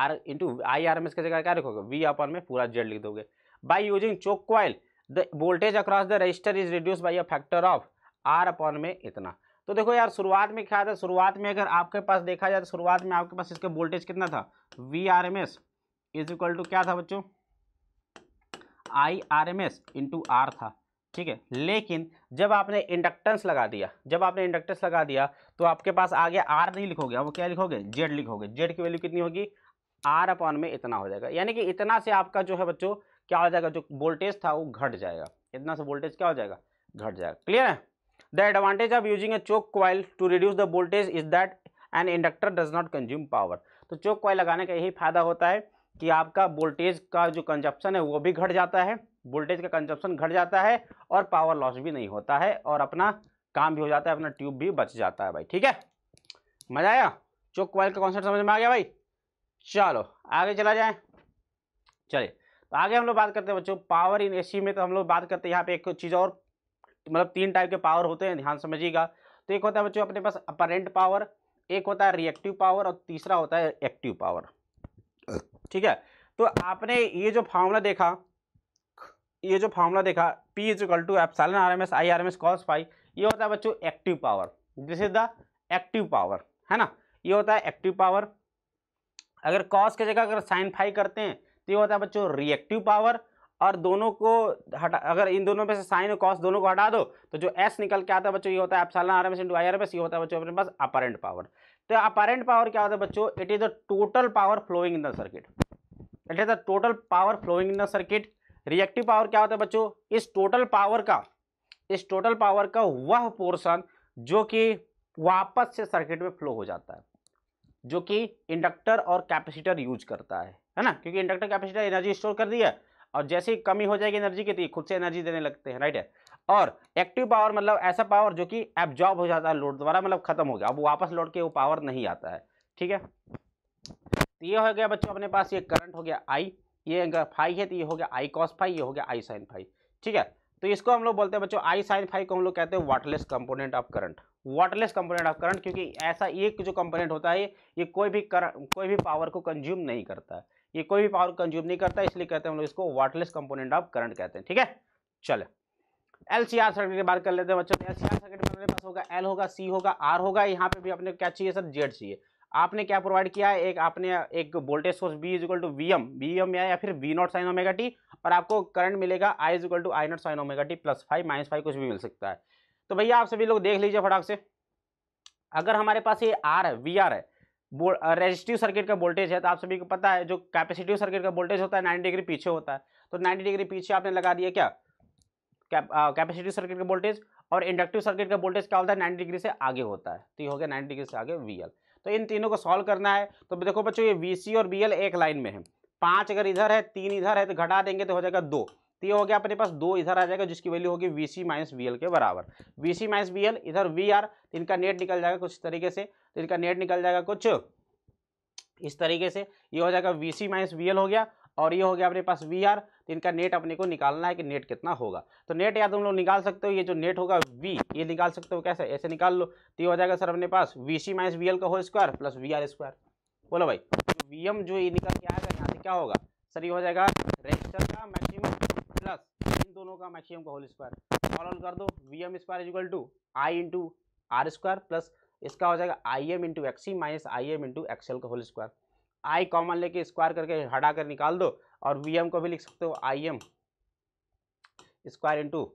R into I R M S की जगह क्या रखोगे वी अपन में पूरा जेड लिख दोगे by using choke coil the voltage across the resistor is reduce by a factor of R upon में इतना तो देखो यार शुरुआत में क्या था शुरुआत में अगर आपके पास देखा जाए तो शुरुआत में आपके पास इसका वोल्टेज कितना था V R M S is equal to क्या था बच्चों I R M S into R था ठीक है लेकिन जब आपने इंडक्टेंस लगा दिया जब आपने इंडक्टेंस लगा दिया तो आपके पास आगे आर नहीं लिखोगे आप क्या लिखोगे जेड लिखोगे जेड की वैल्यू कितनी होगी आर अपॉन में इतना हो जाएगा यानी कि इतना से आपका जो है बच्चों क्या हो जाएगा जो वोल्टेज था वो घट जाएगा इतना से वोल्टेज क्या हो जाएगा घट जाएगा क्लियर है the advantage of using a choke coil to reduce the voltage is that an inductor does not consume power तो चोक क्वाइल लगाने का यही फायदा होता है कि आपका वोल्टेज का जो कंजप्शन है वो भी घट जाता है वोल्टेज का कंजप्शन घट जाता है और पावर लॉस भी नहीं होता है और अपना काम भी हो जाता है अपना ट्यूब भी बच जाता है भाई ठीक है मज़ा आया चोक कॉयल का कॉन्सेप्ट समझ में आ गया भाई चलो आगे चला जाए चलिए तो आगे हम लोग बात करते हैं बच्चों पावर इन एसी में तो हम लोग बात करते हैं यहाँ पे एक चीज़ और मतलब तीन टाइप के पावर होते हैं ध्यान समझिएगा तो एक होता है बच्चों अपने पास अपरेंट पावर एक होता है रिएक्टिव पावर और तीसरा होता है एक्टिव पावर ठीक है तो आपने ये जो फार्मूला देखा ये जो फॉर्मूला देखा P is equal to epsilon R M S I R M S cos phi ये होता है बच्चों active power this is the active power है ना ये होता है एक्टिव पावर अगर कॉस की जगह अगर साइन फाई करते हैं तो ये होता है बच्चों रिएक्टिव पावर और दोनों को हटा अगर इन दोनों में से साइन और कॉस दोनों को हटा दो तो जो एस निकल के आता है बच्चों ये होता है epsilon R M S into I R M S ये होता है बच्चों अपने पास अपारेंट पावर तो अपारेंट पावर क्या होता है बच्चों it is the total power flowing in the circuit it is the total power flowing in the circuit reactive power क्या होता है बच्चों इस टोटल पावर का इस टोटल पावर का वह पोर्शन जो कि वापस से सर्किट में फ्लो हो जाता है जो कि इंडक्टर और कैपेसिटर यूज करता है है ना क्योंकि इंडक्टर कैपेसिटर एनर्जी स्टोर कर दिया और जैसे ही कमी हो जाएगी एनर्जी की तो खुद से एनर्जी देने लगते हैं राइट है और एक्टिव पावर मतलब ऐसा पावर जो कि एब्जॉर्ब हो जाता है लोड द्वारा मतलब खत्म हो गया अब वापस लौट के वो पावर नहीं आता है ठीक है तो ये हो गया बच्चों अपने पास ये करंट हो गया आई ये अगर फाई है तो ये हो गया आई कॉस फाई ये हो गया आई साइन फाई ठीक है तो इसको हम लोग बोलते हैं बच्चों आई साइन फाइव को हम लोग कहते हैं wattless component of current wattless component of current क्योंकि ऐसा एक जो कंपोनेंट होता है ये कोई भी कर कोई भी पावर को कंज्यूम नहीं करता ये कोई भी पावर कंज्यूम नहीं करता इसलिए कहते हैं हम लोग इसको वाटरलेस कंपोनेंट ऑफ करंट कहते हैं ठीक है चलो एल सी आर सर्किट की बात कर लेते हैं बच्चों एल सी आर सर्किट में हमारे पास होगा एल होगा सी होगा आर होगा यहाँ पे भी अपने क्या चाहिए सर जेड चाहिए आपने क्या प्रोवाइड किया है एक आपने एक voltage source V is equal to V M V M या फिर V naught sine omega T और आपको करंट मिलेगा I is equal to I naught sine omega T plus phi minus phi कुछ भी मिल सकता है तो भैया आप सभी लोग देख लीजिए फटाक से अगर हमारे पास ये आर है वी आर है रेजिस्टिव सर्किट का वोल्टेज है तो आप सभी को पता है जो कैपेसिटिव सर्किट का वोल्टेज होता है नाइन्टी डिग्री पीछे होता है तो नाइन्टी डिग्री पीछे आपने लगा दिया क्या कैपेसिटिव सर्किट का वोल्टेज और इंडक्टिव सर्किट का वोल्टेज क्या होता है नाइन्टी डिग्री से आगे होता है तो ये हो गया नाइन्टी डिग्री से आगे वी एल तो इन तीनों को सॉल्व करना है तो देखो बच्चों ये वी और बी एक लाइन में है पाँच अगर इधर है तीन इधर है तो घटा देंगे तो हो जाएगा दो तो ये हो गया अपने पास दो इधर आ जाएगा जिसकी वैल्यू होगी V C minus B L के बराबर V C minus B L इधर वी आर तो इनका नेट निकल जाएगा कुछ तरीके से तो इनका नेट निकल जाएगा कुछ इस तरीके से ये हो जाएगा V C minus B L हो गया और ये हो गया अपने पास वी आर इनका नेट अपने को निकालना है कि नेट कितना होगा तो नेट या तुम तो लोग निकाल सकते हो ये जो नेट होगा वी ये निकाल सकते हो कैसे ऐसे निकाल लो तो ये हो जाएगा सर अपने पास V C minus V L का whole square plus V R square बोलो भाई वी एम जो ये निकल के आएगा यहाँ से क्या होगा सर ये हो जाएगा रजिस्टर का मैक्सिमम प्लस इन दोनों का मैक्सिमम का होल स्क्वायर ऑल ऑल कर दो V M square is equal to I into R square plus इसका हो जाएगा I M into X C minus I M into X L का होल स्क्वायर आई कॉमन लेके स्क्वायर करके हटा कर निकाल दो और वी एम को भी लिख सकते हो I M square into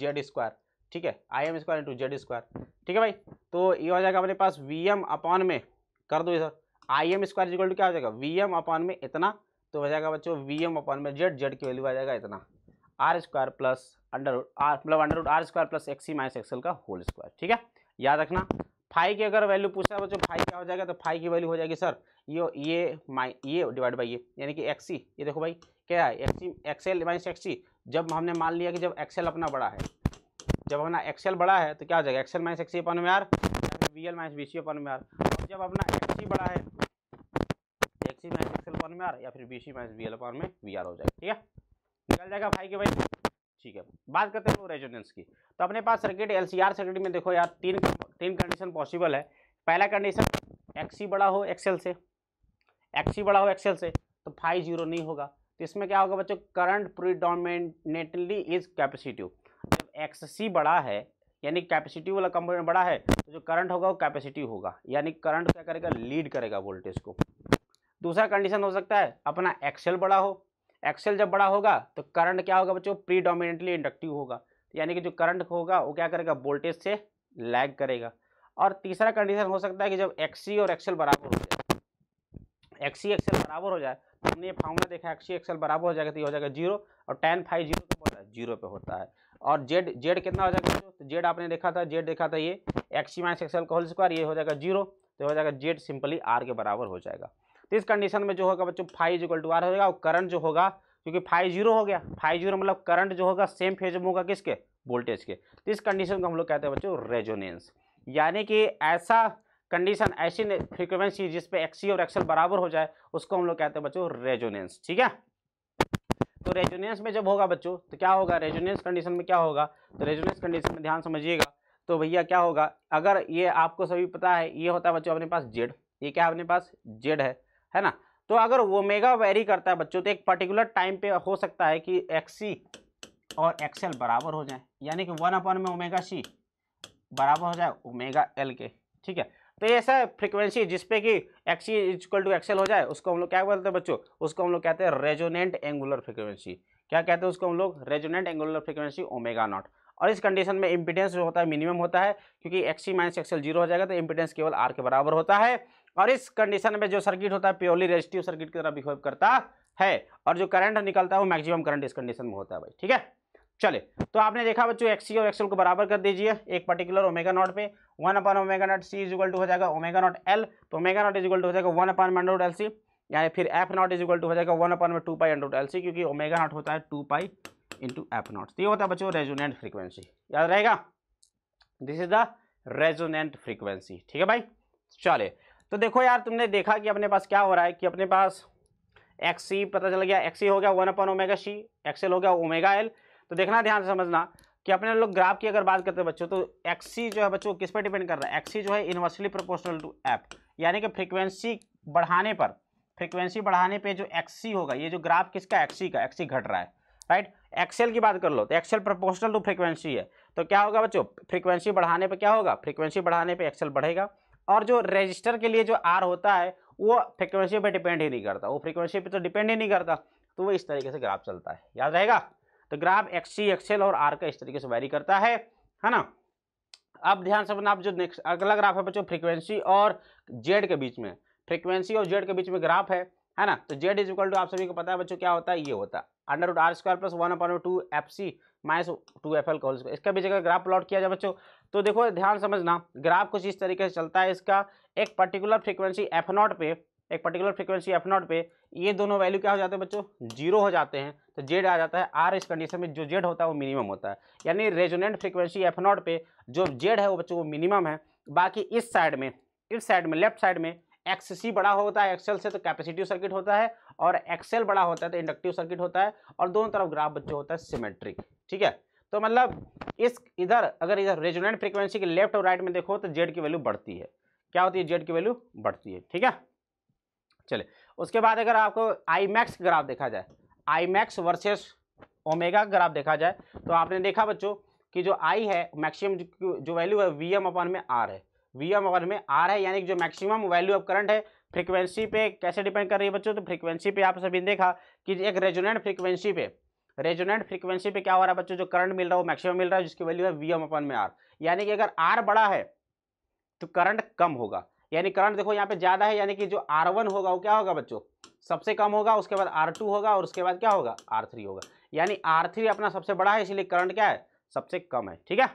Z square ठीक है I M square into Z square ठीक है भाई तो ये हो जाएगा अपने पास वी एम अपॉन में कर दो इधर I M square equal to क्या हो जाएगा वी एम अपॉन में इतना तो हो जाएगा बच्चों वी एम अपॉन में जेड जेड की वैल्यू आ जाएगा इतना R square plus under R मतलब under R square plus X C minus X L का होल स्क्वायर ठीक है याद रखना फाइव की अगर वैल्यू पूछा है बच्चों फाइव क्या हो जाएगा तो फाइव की वैल्यू हो जाएगी सर ये ये माइ ये डिवाइड बाई ये यानी कि एक्सी ये देखो भाई क्या है एक्सी एक्सेल माइनस एक्सी जब हमने मान लिया कि जब एक्सेल अपना बड़ा है जब अपना एक्सेल बड़ा है तो क्या हो जाएगा एक्सेल माइनस एक्सी अपन में R V L minus B C upon में आर और जब अपना एक्सी बड़ा है एक्सी माइनस एक्सेल अपन में आर या फिर B C minus B L upon में वी आर हो जाएगा ठीक है निकल जाएगा भाई के भाई ठीक है बात करते हैं रेजोनेंस की तो अपने पास circuit L C R circuit में देखो यार तीन तीन कंडीशन पॉसिबल है पहला कंडीशन एक्सी बड़ा हो एक्सेल से एक्स ही बड़ा हो एक्सेल से तो फाइव जीरो नहीं होगा तो इसमें क्या होगा बच्चों करंट प्रीडोमिनेटली इज कैपेसिटिव जब एक्स सी बड़ा है यानी कैपेसिटिव वाला कंपोनेंट बड़ा है तो जो करंट होगा वो कैपेसिटिव होगा यानी करंट क्या करेगा लीड करेगा वोल्टेज को दूसरा कंडीशन हो सकता है अपना एक्सेल बड़ा हो एक्सेल जब बड़ा होगा तो करंट क्या होगा बच्चों प्रीडोमिनेटली इंडक्टिव होगा यानी कि जो करंट होगा वो क्या करेगा वोल्टेज से लैग करेगा और तीसरा कंडीशन हो सकता है कि जब एक्सी और एक्सेल बराबर हो एक्सी एक्सएल बराबर हो जाए तो हमने ये फार्मूला देखा एक्सी एक्सएल बराबर हो जाएगा तो ये हो जाएगा जीरो और टेन फाइव जीरो पे होता है जीरो पे होता है और जेड जेड कितना हो जाएगा तो जेड आपने देखा था जेड देखा था ये एक्सी माइनस एक्सएल का होल स्क्वायर ये हो जाएगा जीरो तो हो जाएगा जेड सिंपली आर के बराबर हो जाएगा तो इस कंडीशन में जो होगा बच्चों फाइव इक्वल टू आर होगा और करंट जो होगा क्योंकि फाइव जीरो हो गया फाइव जीरो मतलब करंट जो होगा सेम फेज में होगा किसके वोल्टेज के तो इस कंडीशन को हम लोग कहते हैं बच्चों रेजोनेंस यानी कि ऐसा कंडीशन ऐसी फ्रीक्वेंसी जिस पे एक्सी और एक्सल बराबर हो जाए उसको हम लोग कहते हैं बच्चों रेजोनेंस ठीक है तो रेजोनेंस में जब होगा बच्चों तो क्या होगा रेजोनेंस कंडीशन में क्या होगा तो रेजोनेंस कंडीशन में ध्यान समझिएगा तो भैया क्या होगा अगर ये आपको सभी पता है ये होता है बच्चों अपने पास जेड ये क्या अपने पास जेड है है ना तो अगर ओमेगा वेरी करता है बच्चों तो एक पर्टिकुलर टाइम पे हो सकता है कि एक्सी और एक्सएल बराबर हो जाए यानी कि वन अपन में ओमेगा सी बराबर हो जाए ओमेगा एल के ठीक है तो ये ऐसा फ्रिक्वेंसी जिसपे कि एक्सी इक्वल टू एक्सेल हो जाए उसको हम लोग क्या बोलते हैं बच्चों उसको हम लोग कहते हैं रेजोनेंट एंगुलर फ्रिक्वेंसी क्या कहते हैं उसको हम लोग resonant angular frequency omega naught और इस कंडीशन में इम्पिडेंस जो होता है मिनिमम होता है क्योंकि एक्सी माइनस एक्सेल जीरो हो जाएगा तो इम्पिडेंस केवल आर के बराबर होता है और इस कंडीशन में जो सर्किट होता है प्योरली रेजिस्टिव सर्किट की तरह बिहेव करता है और जो करंट निकलता है वो मैक्सिमम करंट इस कंडीशन में होता है भाई ठीक है चले तो आपने देखा बच्चों एक्स और एक्सल को बराबर कर दीजिए एक पर्टिकुलर ओमेगा नॉट पे one upon omega naught C is equal to हो जाएगा ओमेगा नॉट एल तो omega naught is equal to हो जाएगा वन अपन में एल सी या फिर F naught is equal to हो जाएगा वन अपन में two pi under L C क्योंकि ओमेगा नॉट होता है two pi into F naught ये होता है बच्चों रेजोनेंट फ्रीक्वेंसी याद रहेगा this is the resonant frequency ठीक है भाई चले तो देखो यार तुमने देखा कि अपने पास क्या हो रहा है कि अपने पास एक्सी पता चल गया एक्सी हो गया one upon omega C X L हो गया ओमेगा एल तो देखना ध्यान से समझना कि अपने लोग ग्राफ की अगर बात करते हैं बच्चों तो एक्सी जो है बच्चों किस पर डिपेंड कर रहा है एक्सी जो है इनवर्सली प्रोपोर्शनल टू एफ यानी कि फ्रीक्वेंसी बढ़ाने पर फ्रीक्वेंसी बढ़ाने पे जो एक्सी होगा ये जो ग्राफ किसका एक्सी का एक्सी घट रहा है राइट एक्सेल की बात कर लो तो एक्सेल प्रोपोर्शनल टू फ्रिक्वेंसी है तो क्या होगा बच्चों फ्रिक्वेंसी बढ़ाने पर क्या होगा फ्रिक्वेंसी बढ़ाने पर एक्सेल बढ़ेगा और जो रजिस्टर के लिए जो आर होता है वो फ्रिक्वेंसी पर डिपेंड ही नहीं करता वो फ्रिक्वेंसी पर तो डिपेंड ही नहीं करता तो वो इस तरीके से ग्राफ चलता है याद रहेगा तो ग्राफ एक्सी एक्सेल और आर का इस तरीके से वैरी करता है है ना अब ध्यान से बना आप जो नेक्स्ट अगला ग्राफ है बच्चों फ्रीक्वेंसी और जेड के बीच में फ्रीक्वेंसी और जेड के बीच में ग्राफ है है ना तो जेड इज इक्वल टू आप सभी को पता है बच्चों क्या होता है ये होता है under root R square plus one upon two F C minus two F L का इसका बीच अगर ग्राफ प्लॉट किया जाए बच्चों तो देखो ध्यान समझना ग्राफ कुछ इस तरीके से चलता है इसका एक पर्टिकुलर फ्रीक्वेंसी एफ नॉट पे एक पर्टिकुलर फ्रिक्वेंसी एफ नॉट पे ये दोनों वैल्यू क्या हो जाते हैं बच्चों जीरो हो जाते हैं तो जेड आ जाता है आर इस कंडीशन में जो जेड होता है वो मिनिमम होता है यानी रेजोनेंट फ्रिक्वेंसी एफ नॉट पे जो जेड है वो बच्चों वो मिनिमम है बाकी इस साइड में इस साइड में लेफ्ट साइड में एक्स सी बड़ा होता है एक्सेल से तो कैपेसिटिव सर्किट होता है और एक्सेल बड़ा होता है तो इंडक्टिव सर्किट होता है और दोनों तरफ ग्राफ बच्चों होता है सिमेट्रिक ठीक है तो मतलब इस इधर अगर इधर रेजोनेंट फ्रिक्वेंसी के लेफ्ट और राइट में देखो तो जेड की वैल्यू बढ़ती है क्या होती है जेड की वैल्यू बढ़ती है ठीक है चले उसके बाद अगर आपको आई मैक्स ग्राफ देखा जाए I max versus omega graph देखा जाए तो आपने देखा बच्चों कि जो आई है मैक्सिमम जो वैल्यू है वी एम अपन में आर है वी एम अपन में आर है यानी कि जो मैक्सिमम वैल्यू ऑफ करंट है फ्रीक्वेंसी पे कैसे डिपेंड कर रही है बच्चों तो फ्रीक्वेंसी पे आप सभी ने देखा कि एक रेजोनेंट फ्रीक्वेंसी पे रेजोनेंट फ्रीक्वेंसी पे क्या हो रहा है बच्चों जो करंट मिल रहा है वो मैक्सिमम मिल रहा है जिसकी वैल्यू है वी एम अपन में आर यानी कि अगर आर बड़ा है तो करंट कम होगा यानी करंट देखो यहाँ पे ज़्यादा है यानी कि जो आर वन होगा वो क्या होगा बच्चों सबसे कम होगा उसके बाद आर टू होगा और उसके बाद क्या होगा आर थ्री होगा यानी आर थ्री अपना सबसे बड़ा है इसलिए करंट क्या है सबसे कम है ठीक है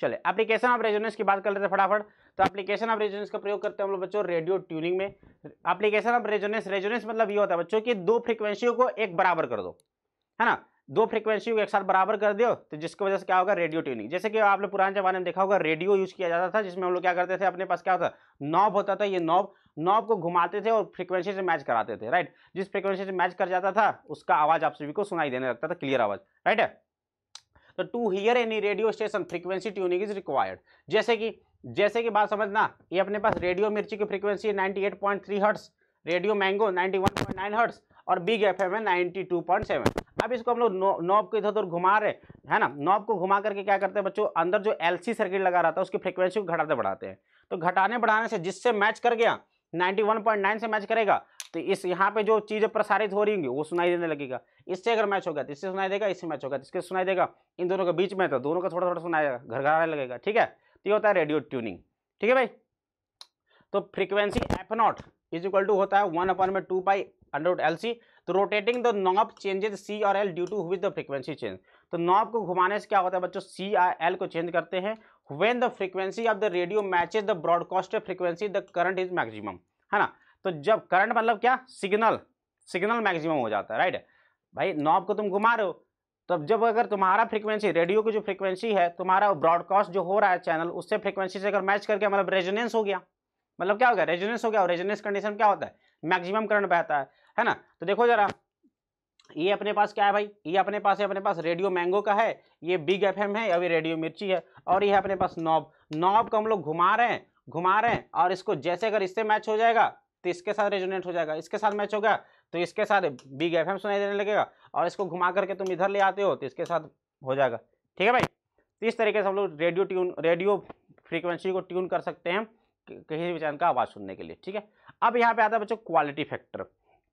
चले एप्लीकेशन ऑफ रेजोनेंस की बात कर लेते हैं फटाफट तो एप्लीकेशन ऑफ रेजोनेंस का प्रयोग करते हैं हम लोग बच्चों रेडियो ट्यूनिंग में एप्लीकेशन ऑफ रेजोनेंस रेजोनेंस मतलब ये होता है बच्चों की दो फ्रिक्वेंसियों को एक बराबर कर दो है ना दो फ्रिक्वेंसी को एक साथ बराबर कर दो तो जिसकी वजह से क्या होगा रेडियो ट्यूनिंग जैसे कि आपने पुराने जमाने में देखा होगा रेडियो यूज किया जाता था जिसमें हम लोग क्या करते थे अपने पास क्या होता नॉब होता था ये नॉब नॉब को घुमाते थे और फ्रिक्वेंसी से मैच कराते थे राइट जिस फ्रिक्वेंसी से मैच कर जाता था उसका आवाज आप सभी को सुनाई देने लगता था क्लियर आवाज राइट है तो to hear any radio station frequency tuning is required जैसे कि जैसे कि बात समझना ये अपने पास रेडियो मिर्ची की फ्रिक्वेंसी है 98.3 हर्ट्स रेडियो मैंगो 91.9 हर्ट्स और बिग एफ एम है 92.7 अब इसको हम लोग नॉब को इधर उधर घुमा रहे है ना नॉब को घुमा करके क्या करते हैं बच्चों अंदर जो एलसी सर्किट लगा रहा था उसकी फ्रिक्वेंसी को घटाते बढ़ाते हैं तो घटाने बढ़ाने से जिससे मैच कर गया 91.9 से मैच करेगा तो इस यहाँ पे जो चीज़ें प्रसारित हो रही होंगी वो सुनाई देने लगेगा इससे अगर मैच होगा तो इससे सुनाई देगा इससे मैच होगा तो इसके सुनाई देगा इन दोनों के बीच में तो दोनों का थोड़ा थोड़ा सुनाया घर घराने लगेगा ठीक है तो ये होता है रेडियो ट्यूनिंग ठीक है भाई तो frequency F naught is equal to होता है वन अपॉन में two by under L C तो rotating the knob changes C और L due to which the frequency change तो नॉब को घुमाने से क्या होता है बच्चों सी आर एल को चेंज करते हैं when the frequency of the radio matches the broadcast frequency the current is maximum है ना तो जब करंट मतलब क्या सिग्नल सिग्नल मैक्सिमम हो जाता है राइट भाई नॉब को तुम घुमा रहे हो तब तो जब अगर तुम्हारा फ्रीक्वेंसी रेडियो की जो फ्रीक्वेंसी है तुम्हारा ब्रॉडकास्ट जो हो रहा है चैनल उससे फ्रीक्वेंसी से अगर मैच करके मतलब रेजोनेंस हो गया मतलब क्या हो गया रेजोनेंस हो गया और रेजोनेंस कंडीशन क्या होता है मैक्सिमम करंट बहता है है ना तो देखो जरा ये अपने पास क्या है भाई ये अपने पास है अपने पास रेडियो मैंगो का है ये बिग एफ है अभी रेडियो मिर्ची है और ये है अपने पास नॉब नॉब को हम लोग घुमा रहे हैं घुमा रहे हैं और इसको जैसे अगर इससे मैच हो जाएगा तो इसके साथ रेजोनेट हो जाएगा इसके साथ मैच होगा तो इसके साथ बिग एफ सुनाई देने लगेगा और इसको घुमा करके तुम इधर ले आते हो तो इसके साथ हो जाएगा ठीक है भाई तो इस तरीके से हम लोग रेडियो ट्यून रेडियो फ्रीक्वेंसी को ट्यून कर सकते हैं किसी भी चैनल का आवाज़ सुनने के लिए ठीक है अब यहाँ पे आता है बच्चों क्वालिटी फैक्टर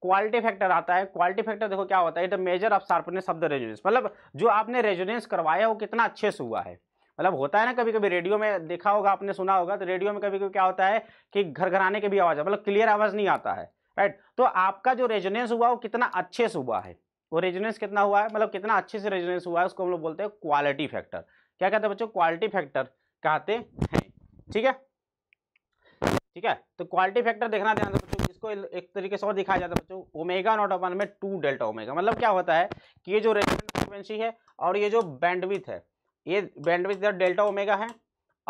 क्वालिटी फैक्टर आता है क्वालिटी फैक्टर देखो क्या होता है it measure of sharpness of the resonance मतलब जो आपने रेजोनेंस करवाया वो कितना अच्छे से हुआ है मतलब होता है ना कभी कभी रेडियो में देखा होगा आपने सुना होगा तो रेडियो में कभी कभी क्या होता है कि घर घराने की भी आवाज़ है मतलब क्लियर आवाज़ नहीं आता है राइट तो आपका जो रेजोनेंस हुआ वो कितना अच्छे से हुआ है वो रेजोनेंस कितना हुआ है मतलब कितना अच्छे से रेजोनेंस हुआ है उसको हम लोग बोलते हैं क्वालिटी फैक्टर क्या कहते हैं बच्चों क्वालिटी फैक्टर कहते हैं ठीक है ठीक है तो क्वालिटी फैक्टर देखना ध्यान इसको एक तरीके से और दिखाया जाता है बच्चों ओमेगा नॉट अपन में टू डेल्टा ओमेगा मतलब क्या होता है कि ये जो रेजिडेंट फ्रिक्वेंसी है और ये जो बैंडविथ है ये बैंडविथ इधर डेल्टा ओमेगा है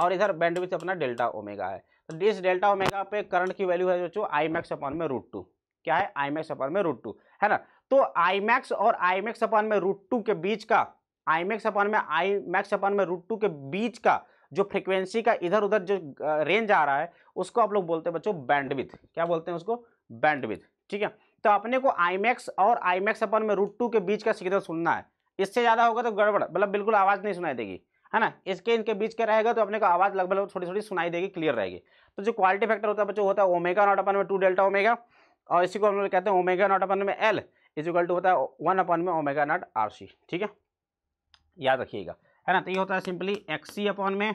और इधर बैंडविथ अपना डेल्टा ओमेगा है तो इस डेल्टा ओमेगा पे करंट की वैल्यू है बच्चों आई मैक्स अपन में रूट टू क्या है आई मैक्स अपन में रूट टू है ना तो आई मैक्स और आई मैक्स अपन में रूट टू के बीच का आई मैक्स अपन में आई मैक्स अपन में रूट टू के बीच का जो फ्रिक्वेंसी का इधर उधर जो रेंज आ रहा है उसको आप लोग बोलते हैं बच्चों बैंडविथ क्या बोलते हैं उसको बैंडविथ ठीक है तो अपने को आईमैक्स और आईमैक्स अपन में रूट टू के बीच का सिग्नल सुनना है इससे ज़्यादा होगा तो गड़बड़ मतलब बिल्कुल आवाज़ नहीं सुनाई देगी है ना इसके इनके बीच का रहेगा तो अपने को आवाज़ लगभग थोड़ी थोड़ी सुनाई देगी क्लियर रहेगी तो जो क्वालिटी फैक्टर होता है बच्चों होता है ओमेगा नॉट अपन में टू डेल्टा ओमेगा और इसी को हम लोग कहते हैं ओमेगा नॉट अपन में एल इजिकल टू होता है वन अपन में ओमेगा नॉट आर सी ठीक है याद रखिएगा है ना तो ये होता है सिंपली एक्सी अपॉन में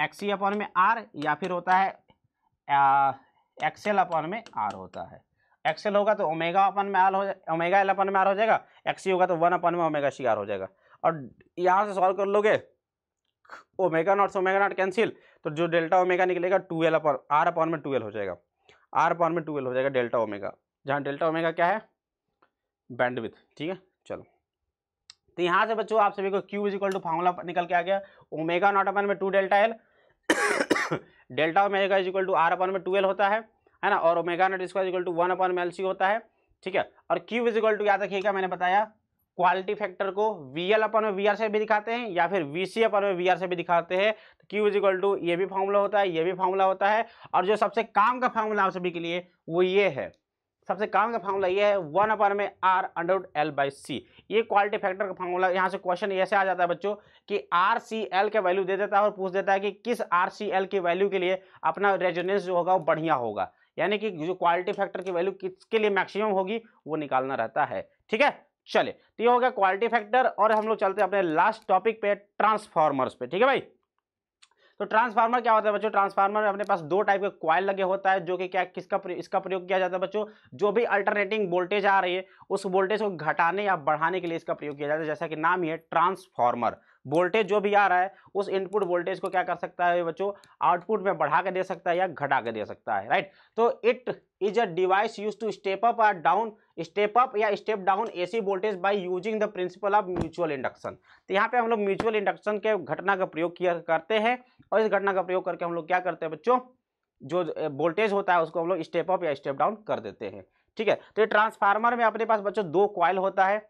एक्सी अपॉन में आर या फिर होता है एक्सेल अपॉन में आर होता है एक्सेल होगा तो ओमेगा अपन में आर हो जाए ओमेगा एल अपन में आर हो जाएगा एक्सी होगा तो वन अपन में ओमेगा सी आर हो जाएगा और यहाँ से सॉल्व कर लोगे ओमेगा नॉट से ओमेगा नॉट कैंसिल तो जो डेल्टा ओमेगा निकलेगा two L upon R upon में टूएल्व हो जाएगा आर अपॉन में टूएल्व हो जाएगा डेल्टा ओमेगा जहाँ डेल्टा ओमेगा क्या है बैंडविथ ठीक है चलो तो यहाँ से बच्चों आप सभी को Q is equal to formula निकल के आ गया ओमेगा नॉट अपन में two delta L delta omega is equal to R upon में टू एल होता है है ना और ओमेगा नॉट इसका इक्वल टू वन अपन में एल सी होता है ठीक है और क्यू इज इक्वल टू याद रखिएगा मैंने बताया क्वालिटी फैक्टर को वी एल अपन में वी आर से भी दिखाते हैं या फिर वी सी अपन में वी आर से भी दिखाते हैं तो क्यू इज इक्वल टू ये भी फॉर्मूला होता है ये भी फॉर्मूला होता है और जो सबसे काम का फॉर्मूला आप सभी के लिए वो ये है सबसे काम का फार्मूला ये है वन अपर में R under L by C ये क्वालिटी फैक्टर का फार्मूला यहाँ से क्वेश्चन ऐसे आ जाता है बच्चों कि आर सी एल का वैल्यू दे देता है और पूछ देता है कि किस आर सी एल की वैल्यू के लिए अपना रेजोनेंस जो होगा वो बढ़िया होगा यानी कि जो क्वालिटी फैक्टर की वैल्यू किसके लिए मैक्सिमम होगी वो निकालना रहता है ठीक है चले तो ये हो गया क्वालिटी फैक्टर और हम लोग चलते हैं अपने लास्ट टॉपिक पे ट्रांसफॉर्मर्स पे ठीक है भाई तो ट्रांसफार्मर क्या होता है बच्चों ट्रांसफार्मर में अपने पास दो टाइप के क्वाइल लगे होता है जो कि क्या किसका इसका प्रयोग किया जाता है बच्चों जो भी अल्टरनेटिंग वोल्टेज आ रही है उस वोल्टेज को घटाने या बढ़ाने के लिए इसका प्रयोग किया जाता है जैसा कि नाम ही है ट्रांसफार्मर वोल्टेज जो भी आ रहा है उस इनपुट वोल्टेज को क्या कर सकता है बच्चों आउटपुट में बढ़ा के दे सकता है या घटा के दे सकता है राइट तो it is a device use to step up और डाउन स्टेप अप या step down AC voltage by using the principle of mutual induction तो यहाँ पे हम लोग म्यूचुअल इंडक्शन के घटना का प्रयोग किया करते हैं और इस घटना का प्रयोग करके हम लोग क्या करते हैं बच्चों जो वोल्टेज होता है उसको हम लोग स्टेप अप या स्टेप डाउन कर देते हैं ठीक है तो ये ट्रांसफार्मर में अपने पास बच्चों दो क्वाइल होता है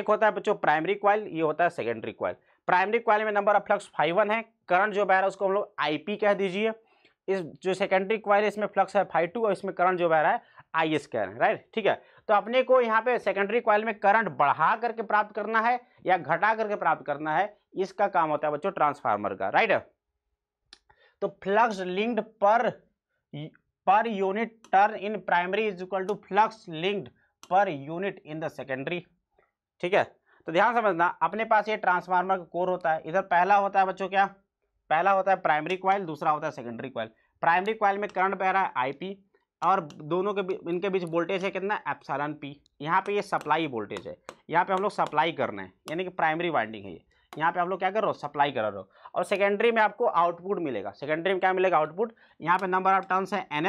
एक होता है बच्चों प्राइमरी क्वाइल ये होता है सेकेंडरी क्वाइल प्राइमरी क्वाइल में number of flux phi one है करंट जो बह रहा है उसको हम लोग आई कह दीजिए इस जो सेकेंडरी क्वाइल इसमें फ्लक्स है फाइव और इसमें करंट जो बह रहा है आई एस कह राइट ठीक है तो अपने को यहाँ पे सेकेंडरी क्वाइल में करंट बढ़ा करके प्राप्त करना है या घटा करके प्राप्त करना है इसका काम होता है बच्चों ट्रांसफार्मर का राइट तो flux linked per per unit turn in primary is equal to flux linked per unit in the secondary ठीक है तो ध्यान समझना अपने पास ये ट्रांसफार्मर का कोर होता है इधर पहला होता है बच्चों क्या पहला होता है प्राइमरी क्वाइल दूसरा होता है सेकेंडरी क्वाइल प्राइमरी क्वाइल में करंट बह रहा है आई और दोनों के इनके बीच वोल्टेज है कितना एप्सालन पी यहाँ पे ये सप्लाई वोल्टेज है यहाँ पे हम लोग सप्लाई कर रहे हैं यानी कि प्राइमरी वाइंडिंग है ये यहाँ पे आप लोग क्या कर रहे हो सप्लाई कर रहे हो और सेकेंडरी में आपको आउटपुट मिलेगा सेकेंडरी में क्या मिलेगा आउटपुट यहाँ पे नंबर ऑफ टर्न्स है एन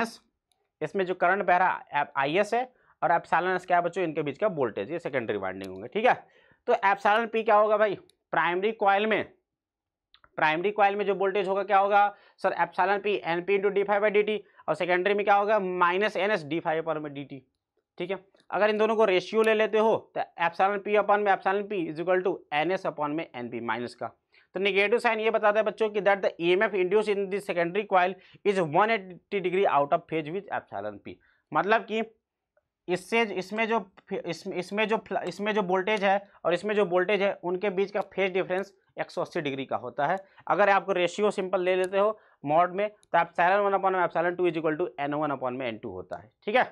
इसमें जो करंट बह रहा है आई है और एप्सालन एस क्या बच्चों इनके बीच का वोल्टेज ये सेकेंडरी वाइंडिंग होंगे ठीक है तो एप्साइलन पी क्या होगा भाई प्राइमरी कॉयल में प्राइमरी कॉयल में जो वोल्टेज होगा क्या होगा sir epsilon P N P into D phi by D T और सेकेंडरी में क्या होगा minus N S D phi upon में डी टी ठीक है अगर इन दोनों को रेशियो ले लेते हो तो एप्साइलन पी अपन में epsilon P is equal to N S upon में एन पी माइनस का तो निगेटिव साइन ये बताता है बच्चों की that the E M F induce in the secondary coil is 180 degree out of phase with epsilon P मतलब कि इससे इसमें जो इसमें जो इसमें जो वोल्टेज है और इसमें जो वोल्टेज है उनके बीच का फेज डिफरेंस 180 डिग्री का होता है अगर आपको रेशियो सिंपल ले लेते हो मॉड में तो आप सैलन वन अपॉन में epsilon two is equal to N one upon में एन टू होता है ठीक है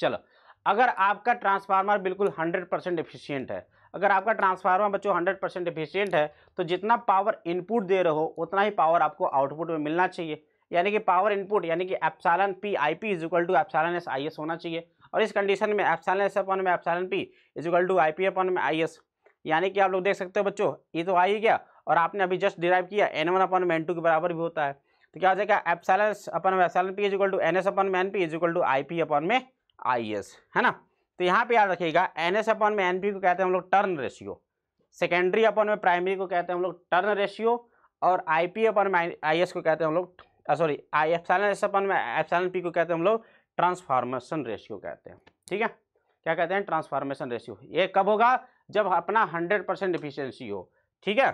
चलो अगर आपका ट्रांसफार्मर बिल्कुल 100 परसेंट एफिशियंट है अगर आपका ट्रांसफार्मर बच्चों 100 परसेंट एफिशियंट है तो जितना पावर इनपुट दे रहे हो उतना ही पावर आपको आउटपुट में मिलना चाहिए यानी कि पावर इनपुट यानी कि epsilon P I P is equal to epsilon S I S होना चाहिए और इस कंडीशन में एप्सलन एस अपन में epsilon P equal to I P upon में आई एस यानी कि आप लोग देख सकते हो बच्चों ये तो आ ही गया और आपने अभी जस्ट डिराइव किया एन वन अपन में एन टू के बराबर भी होता है तो क्या हो जाएगा एप्सलन अपन में epsilon P equal to N S upon में N P equal to I P upon में आई एस है ना तो यहाँ पे याद रखिएगा एन एस अपन में एन पी को कहते हैं हम लोग टर्न रेशियो सेकेंडरी अपन में प्राइमरी को कहते हैं हम लोग टर्न रेशियो और आई पी अपन में आई एस को कहते हैं हम लोग sorry I F epsilon S upon में एप्सलन पी को कहते हैं हम लोग ट्रांसफार्मेशन रेशियो कहते हैं ठीक है क्या कहते हैं ट्रांसफार्मेशन रेशियो ये कब होगा जब अपना हंड्रेड परसेंट इफिशियंसी हो ठीक है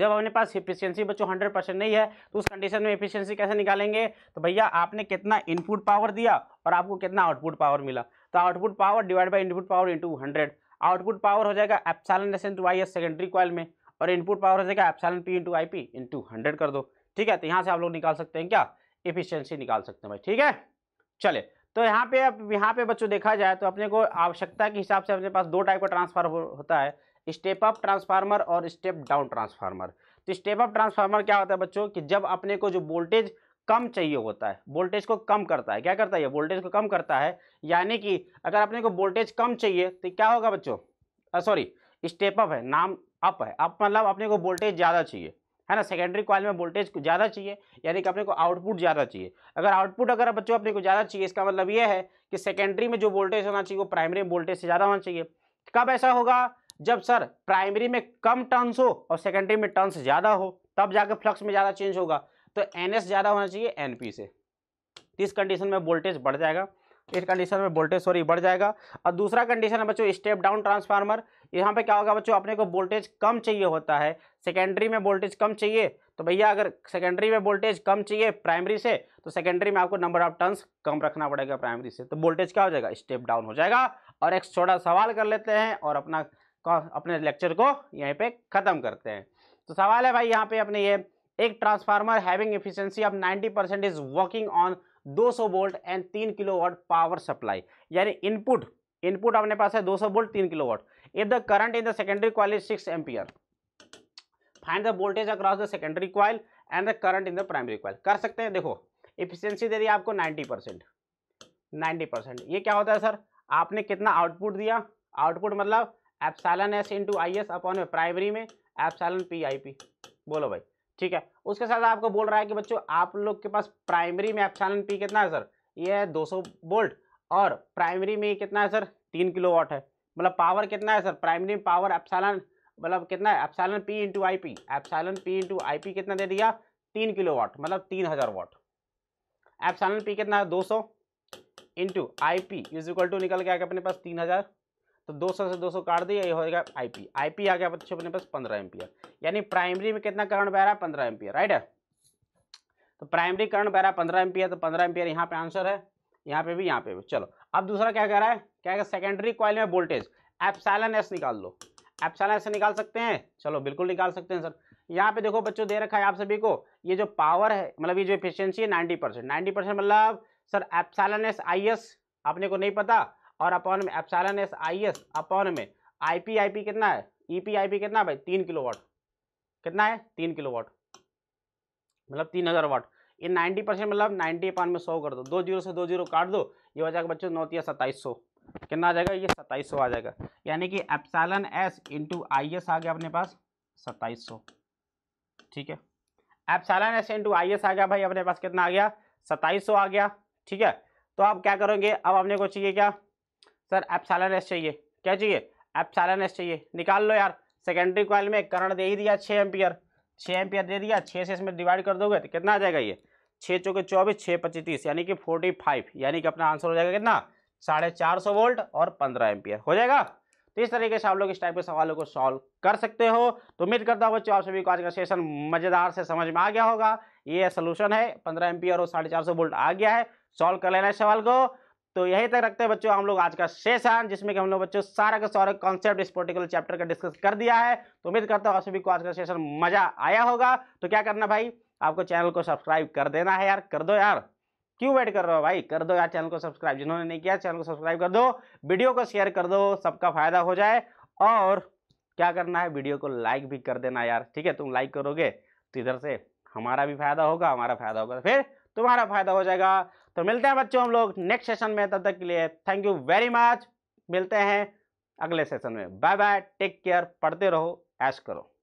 जब अपने पास इफिशियंसी बच्चों हंड्रेड परसेंट नहीं है तो उस कंडीशन में इफिशियंसी कैसे निकालेंगे तो भैया आपने कितना इनपुट पावर दिया और आपको कितना आउटपुट पावर मिला तो output power divide by input power into hundred output power हो जाएगा epsilon S into I S secondary coil में और इनपुट पावर हो जाएगा epsilon P into I P into hundred कर दो ठीक है तो यहाँ से आप लोग निकाल सकते हैं क्या इफिशियंसी निकाल सकते हैं भाई ठीक है चले तो यहाँ पे अब यहाँ पे बच्चों देखा जाए तो अपने को आवश्यकता के हिसाब से अपने पास दो टाइप का ट्रांसफार्मर होता है स्टेप अप ट्रांसफार्मर और स्टेप डाउन ट्रांसफार्मर तो स्टेप अप ट्रांसफार्मर क्या होता है बच्चों कि जब अपने को जो वोल्टेज कम चाहिए होता है वोल्टेज को कम करता है क्या करता है ये वोल्टेज को कम करता है यानी कि अगर अपने को वोल्टेज कम चाहिए तो क्या होगा बच्चों सॉरी स्टेप अप है नाम अप है अप मतलब अपने को वोल्टेज ज़्यादा चाहिए है ना सेकेंडरी कॉल में वोल्टेज ज़्यादा चाहिए यानी कि अपने को आउटपुट ज़्यादा चाहिए अगर आउटपुट अगर बच्चों अपने को ज़्यादा चाहिए इसका मतलब यह है कि सेकेंडरी में जो वोल्टेज होना चाहिए वो प्राइमरी वोल्टेज से ज़्यादा होना चाहिए कब ऐसा होगा जब सर प्राइमरी में कम टर्न्स हो और सेकेंडरी में टर्न्स ज़्यादा हो तब जाकर फ्लक्स में ज़्यादा चेंज होगा तो एन ज़्यादा होना चाहिए एन से इस कंडीशन में वोल्टेज बढ़ जाएगा इस कंडीशन में वोल्टेज सॉरी बढ़ जाएगा और दूसरा कंडीशन है बच्चों स्टेप डाउन ट्रांसफार्मर यहाँ पे क्या होगा बच्चों अपने को वोल्टेज कम चाहिए होता है सेकेंडरी में वोल्टेज कम चाहिए तो भैया अगर सेकेंडरी में वोल्टेज कम चाहिए प्राइमरी से तो सेकेंडरी में आपको नंबर ऑफ टर्न्स कम रखना पड़ेगा प्राइमरी से तो वोल्टेज क्या हो जाएगा स्टेप डाउन हो जाएगा और एक छोटा सवाल कर लेते हैं और अपना अपने लेक्चर को यहीं पे ख़त्म करते हैं तो सवाल है भाई यहाँ पे अपने ये एक transformer having efficiency of 90 percent is working on 200 volt and 3 kilowatt power supply यानी इनपुट इनपुट अपने पास है 200 बोल्ट तीन kilo watt if the current in the secondary coil is six ampere find the voltage across the secondary coil and the current in the primary coil कर सकते हैं देखो इफिशियंसी दे दी आपको नाइन्टी परसेंट नाइन्टी परसेंट ये क्या होता है सर आपने कितना आउटपुट दिया आउटपुट मतलब epsilon S into I S upon primary में एप्सैलन पी आई पी बोलो भाई ठीक है उसके साथ आपको बोल रहा है कि बच्चों आप लोग के पास प्राइमरी में एप्सैलन पी कितना है सर ये है सौ बोल्ट और प्राइमरी में कितना है सर तीन किलो वाट है मतलब पावर कितना है सर प्राइमरी में पावर एप्सालन मतलब कितना है epsilon P into I P epsilon P into I P कितना दे दिया तीन किलो वाट मतलब तीन हज़ार वाट एप्सालन पी कितना है दो सौ into I P is equal to निकल के आ गया अपने पास तीन हज़ार तो दो सौ से दो सौ काट दिया ये होगा आई पी आई पी आ गया बच्चों अपने पास पंद्रह एम्पियर यानी प्राइमरी में कितना करंट बह रहा है पंद्रह एम्पियर राइट है तो प्राइमरी करंट बह रहा है पंद्रह एम्पियर तो पंद्रह एम्पियर यहाँ पे आंसर है यहाँ पे भी यहाँ पे भी चलो अब दूसरा क्या कह रहा है क्या है सेकेंडरी कॉइल में वोल्टेज एप्सैलन एस निकाल लो एप्सैलन एस निकाल सकते हैं चलो बिल्कुल निकाल सकते हैं सर यहाँ पे देखो बच्चों दे रखा है आप सभी को ये जो पावर है मतलब ये जो एफिशियंसी है नाइन्टी परसेंट नाइन्टी परसेंट मतलब sir epsilon S I S आपने को नहीं पता और अपॉन में epsilon S I S upon में आई पी आई पी कितना है ई पी आई पी कितना है भाई तीन किलो वाट कितना है तीन किलो वाट मतलब तीन हज़ार वाट ये नाइन्टी परसेंट मतलब नाइन्टी पान में सौ कर दो दो जीरो से दो जीरो काट दो ये हो जाएगा बच्चों तीस सत्ताईस सौ कितना आ जाएगा ये सत्ताईस सौ आ जाएगा यानी कि epsilon S into I S आ गया अपने पास सत्ताईस सौ ठीक है epsilon S into I S आ गया भाई अपने पास कितना आ गया सत्ताईस सौ आ गया ठीक है तो आप क्या करोगे अब अपने को चाहिए क्या सर एप्सालन एस चाहिए क्या चाहिए एप्सालन एस चाहिए निकाल लो यार सेकेंडरी क्वाल में करंट दे ही दिया छः एम्पियर छः एम्पियर दे दिया छः से इसमें डिवाइड कर दोगे तो कितना आ जाएगा ये छः चौके चौबीस छः पच्चीस तीस यानी कि फोर्टी फाइव यानी कि अपना आंसर हो जाएगा कितना साढ़े चार सौ वोल्ट और पंद्रह एम्पियर हो जाएगा तो इस तरीके से आप लोग इस टाइप के सवालों को सॉल्व कर सकते हो तो उम्मीद करता हूँ बच्चों आप सभी को आज का सेशन मज़ेदार से समझ में आ गया होगा ये सोल्यूशन है पंद्रह एम्पियर और साढ़े चार सौ वोल्ट आ गया है सॉल्व कर लेना है सवाल को तो यही तक रखते हैं बच्चों हम लोग आज का सेशन जिसमें कि हम लोग बच्चों सारा का सारा कॉन्सेप्ट इस पर्टिकुलर चैप्टर का डिस्कस कर दिया है तो उम्मीद करता हूँ सभी को आज का सेशन मजा आया होगा तो क्या करना भाई आपको चैनल को सब्सक्राइब कर देना है यार कर दो यार क्यों वेट कर रहे हो भाई कर दो यार चैनल को सब्सक्राइब जिन्होंने नहीं किया चैनल को सब्सक्राइब कर दो वीडियो को शेयर कर दो सबका फायदा हो जाए और क्या करना है वीडियो को लाइक भी कर देना यार ठीक है तुम लाइक करोगे तो इधर से हमारा भी फायदा होगा हमारा फायदा होगा फिर तुम्हारा फायदा हो जाएगा तो मिलते हैं बच्चों हम लोग नेक्स्ट सेशन में तब तक के लिए थैंक यू वेरी मच मिलते हैं अगले सेशन में बाय बाय टेक केयर पढ़ते रहो ऐश करो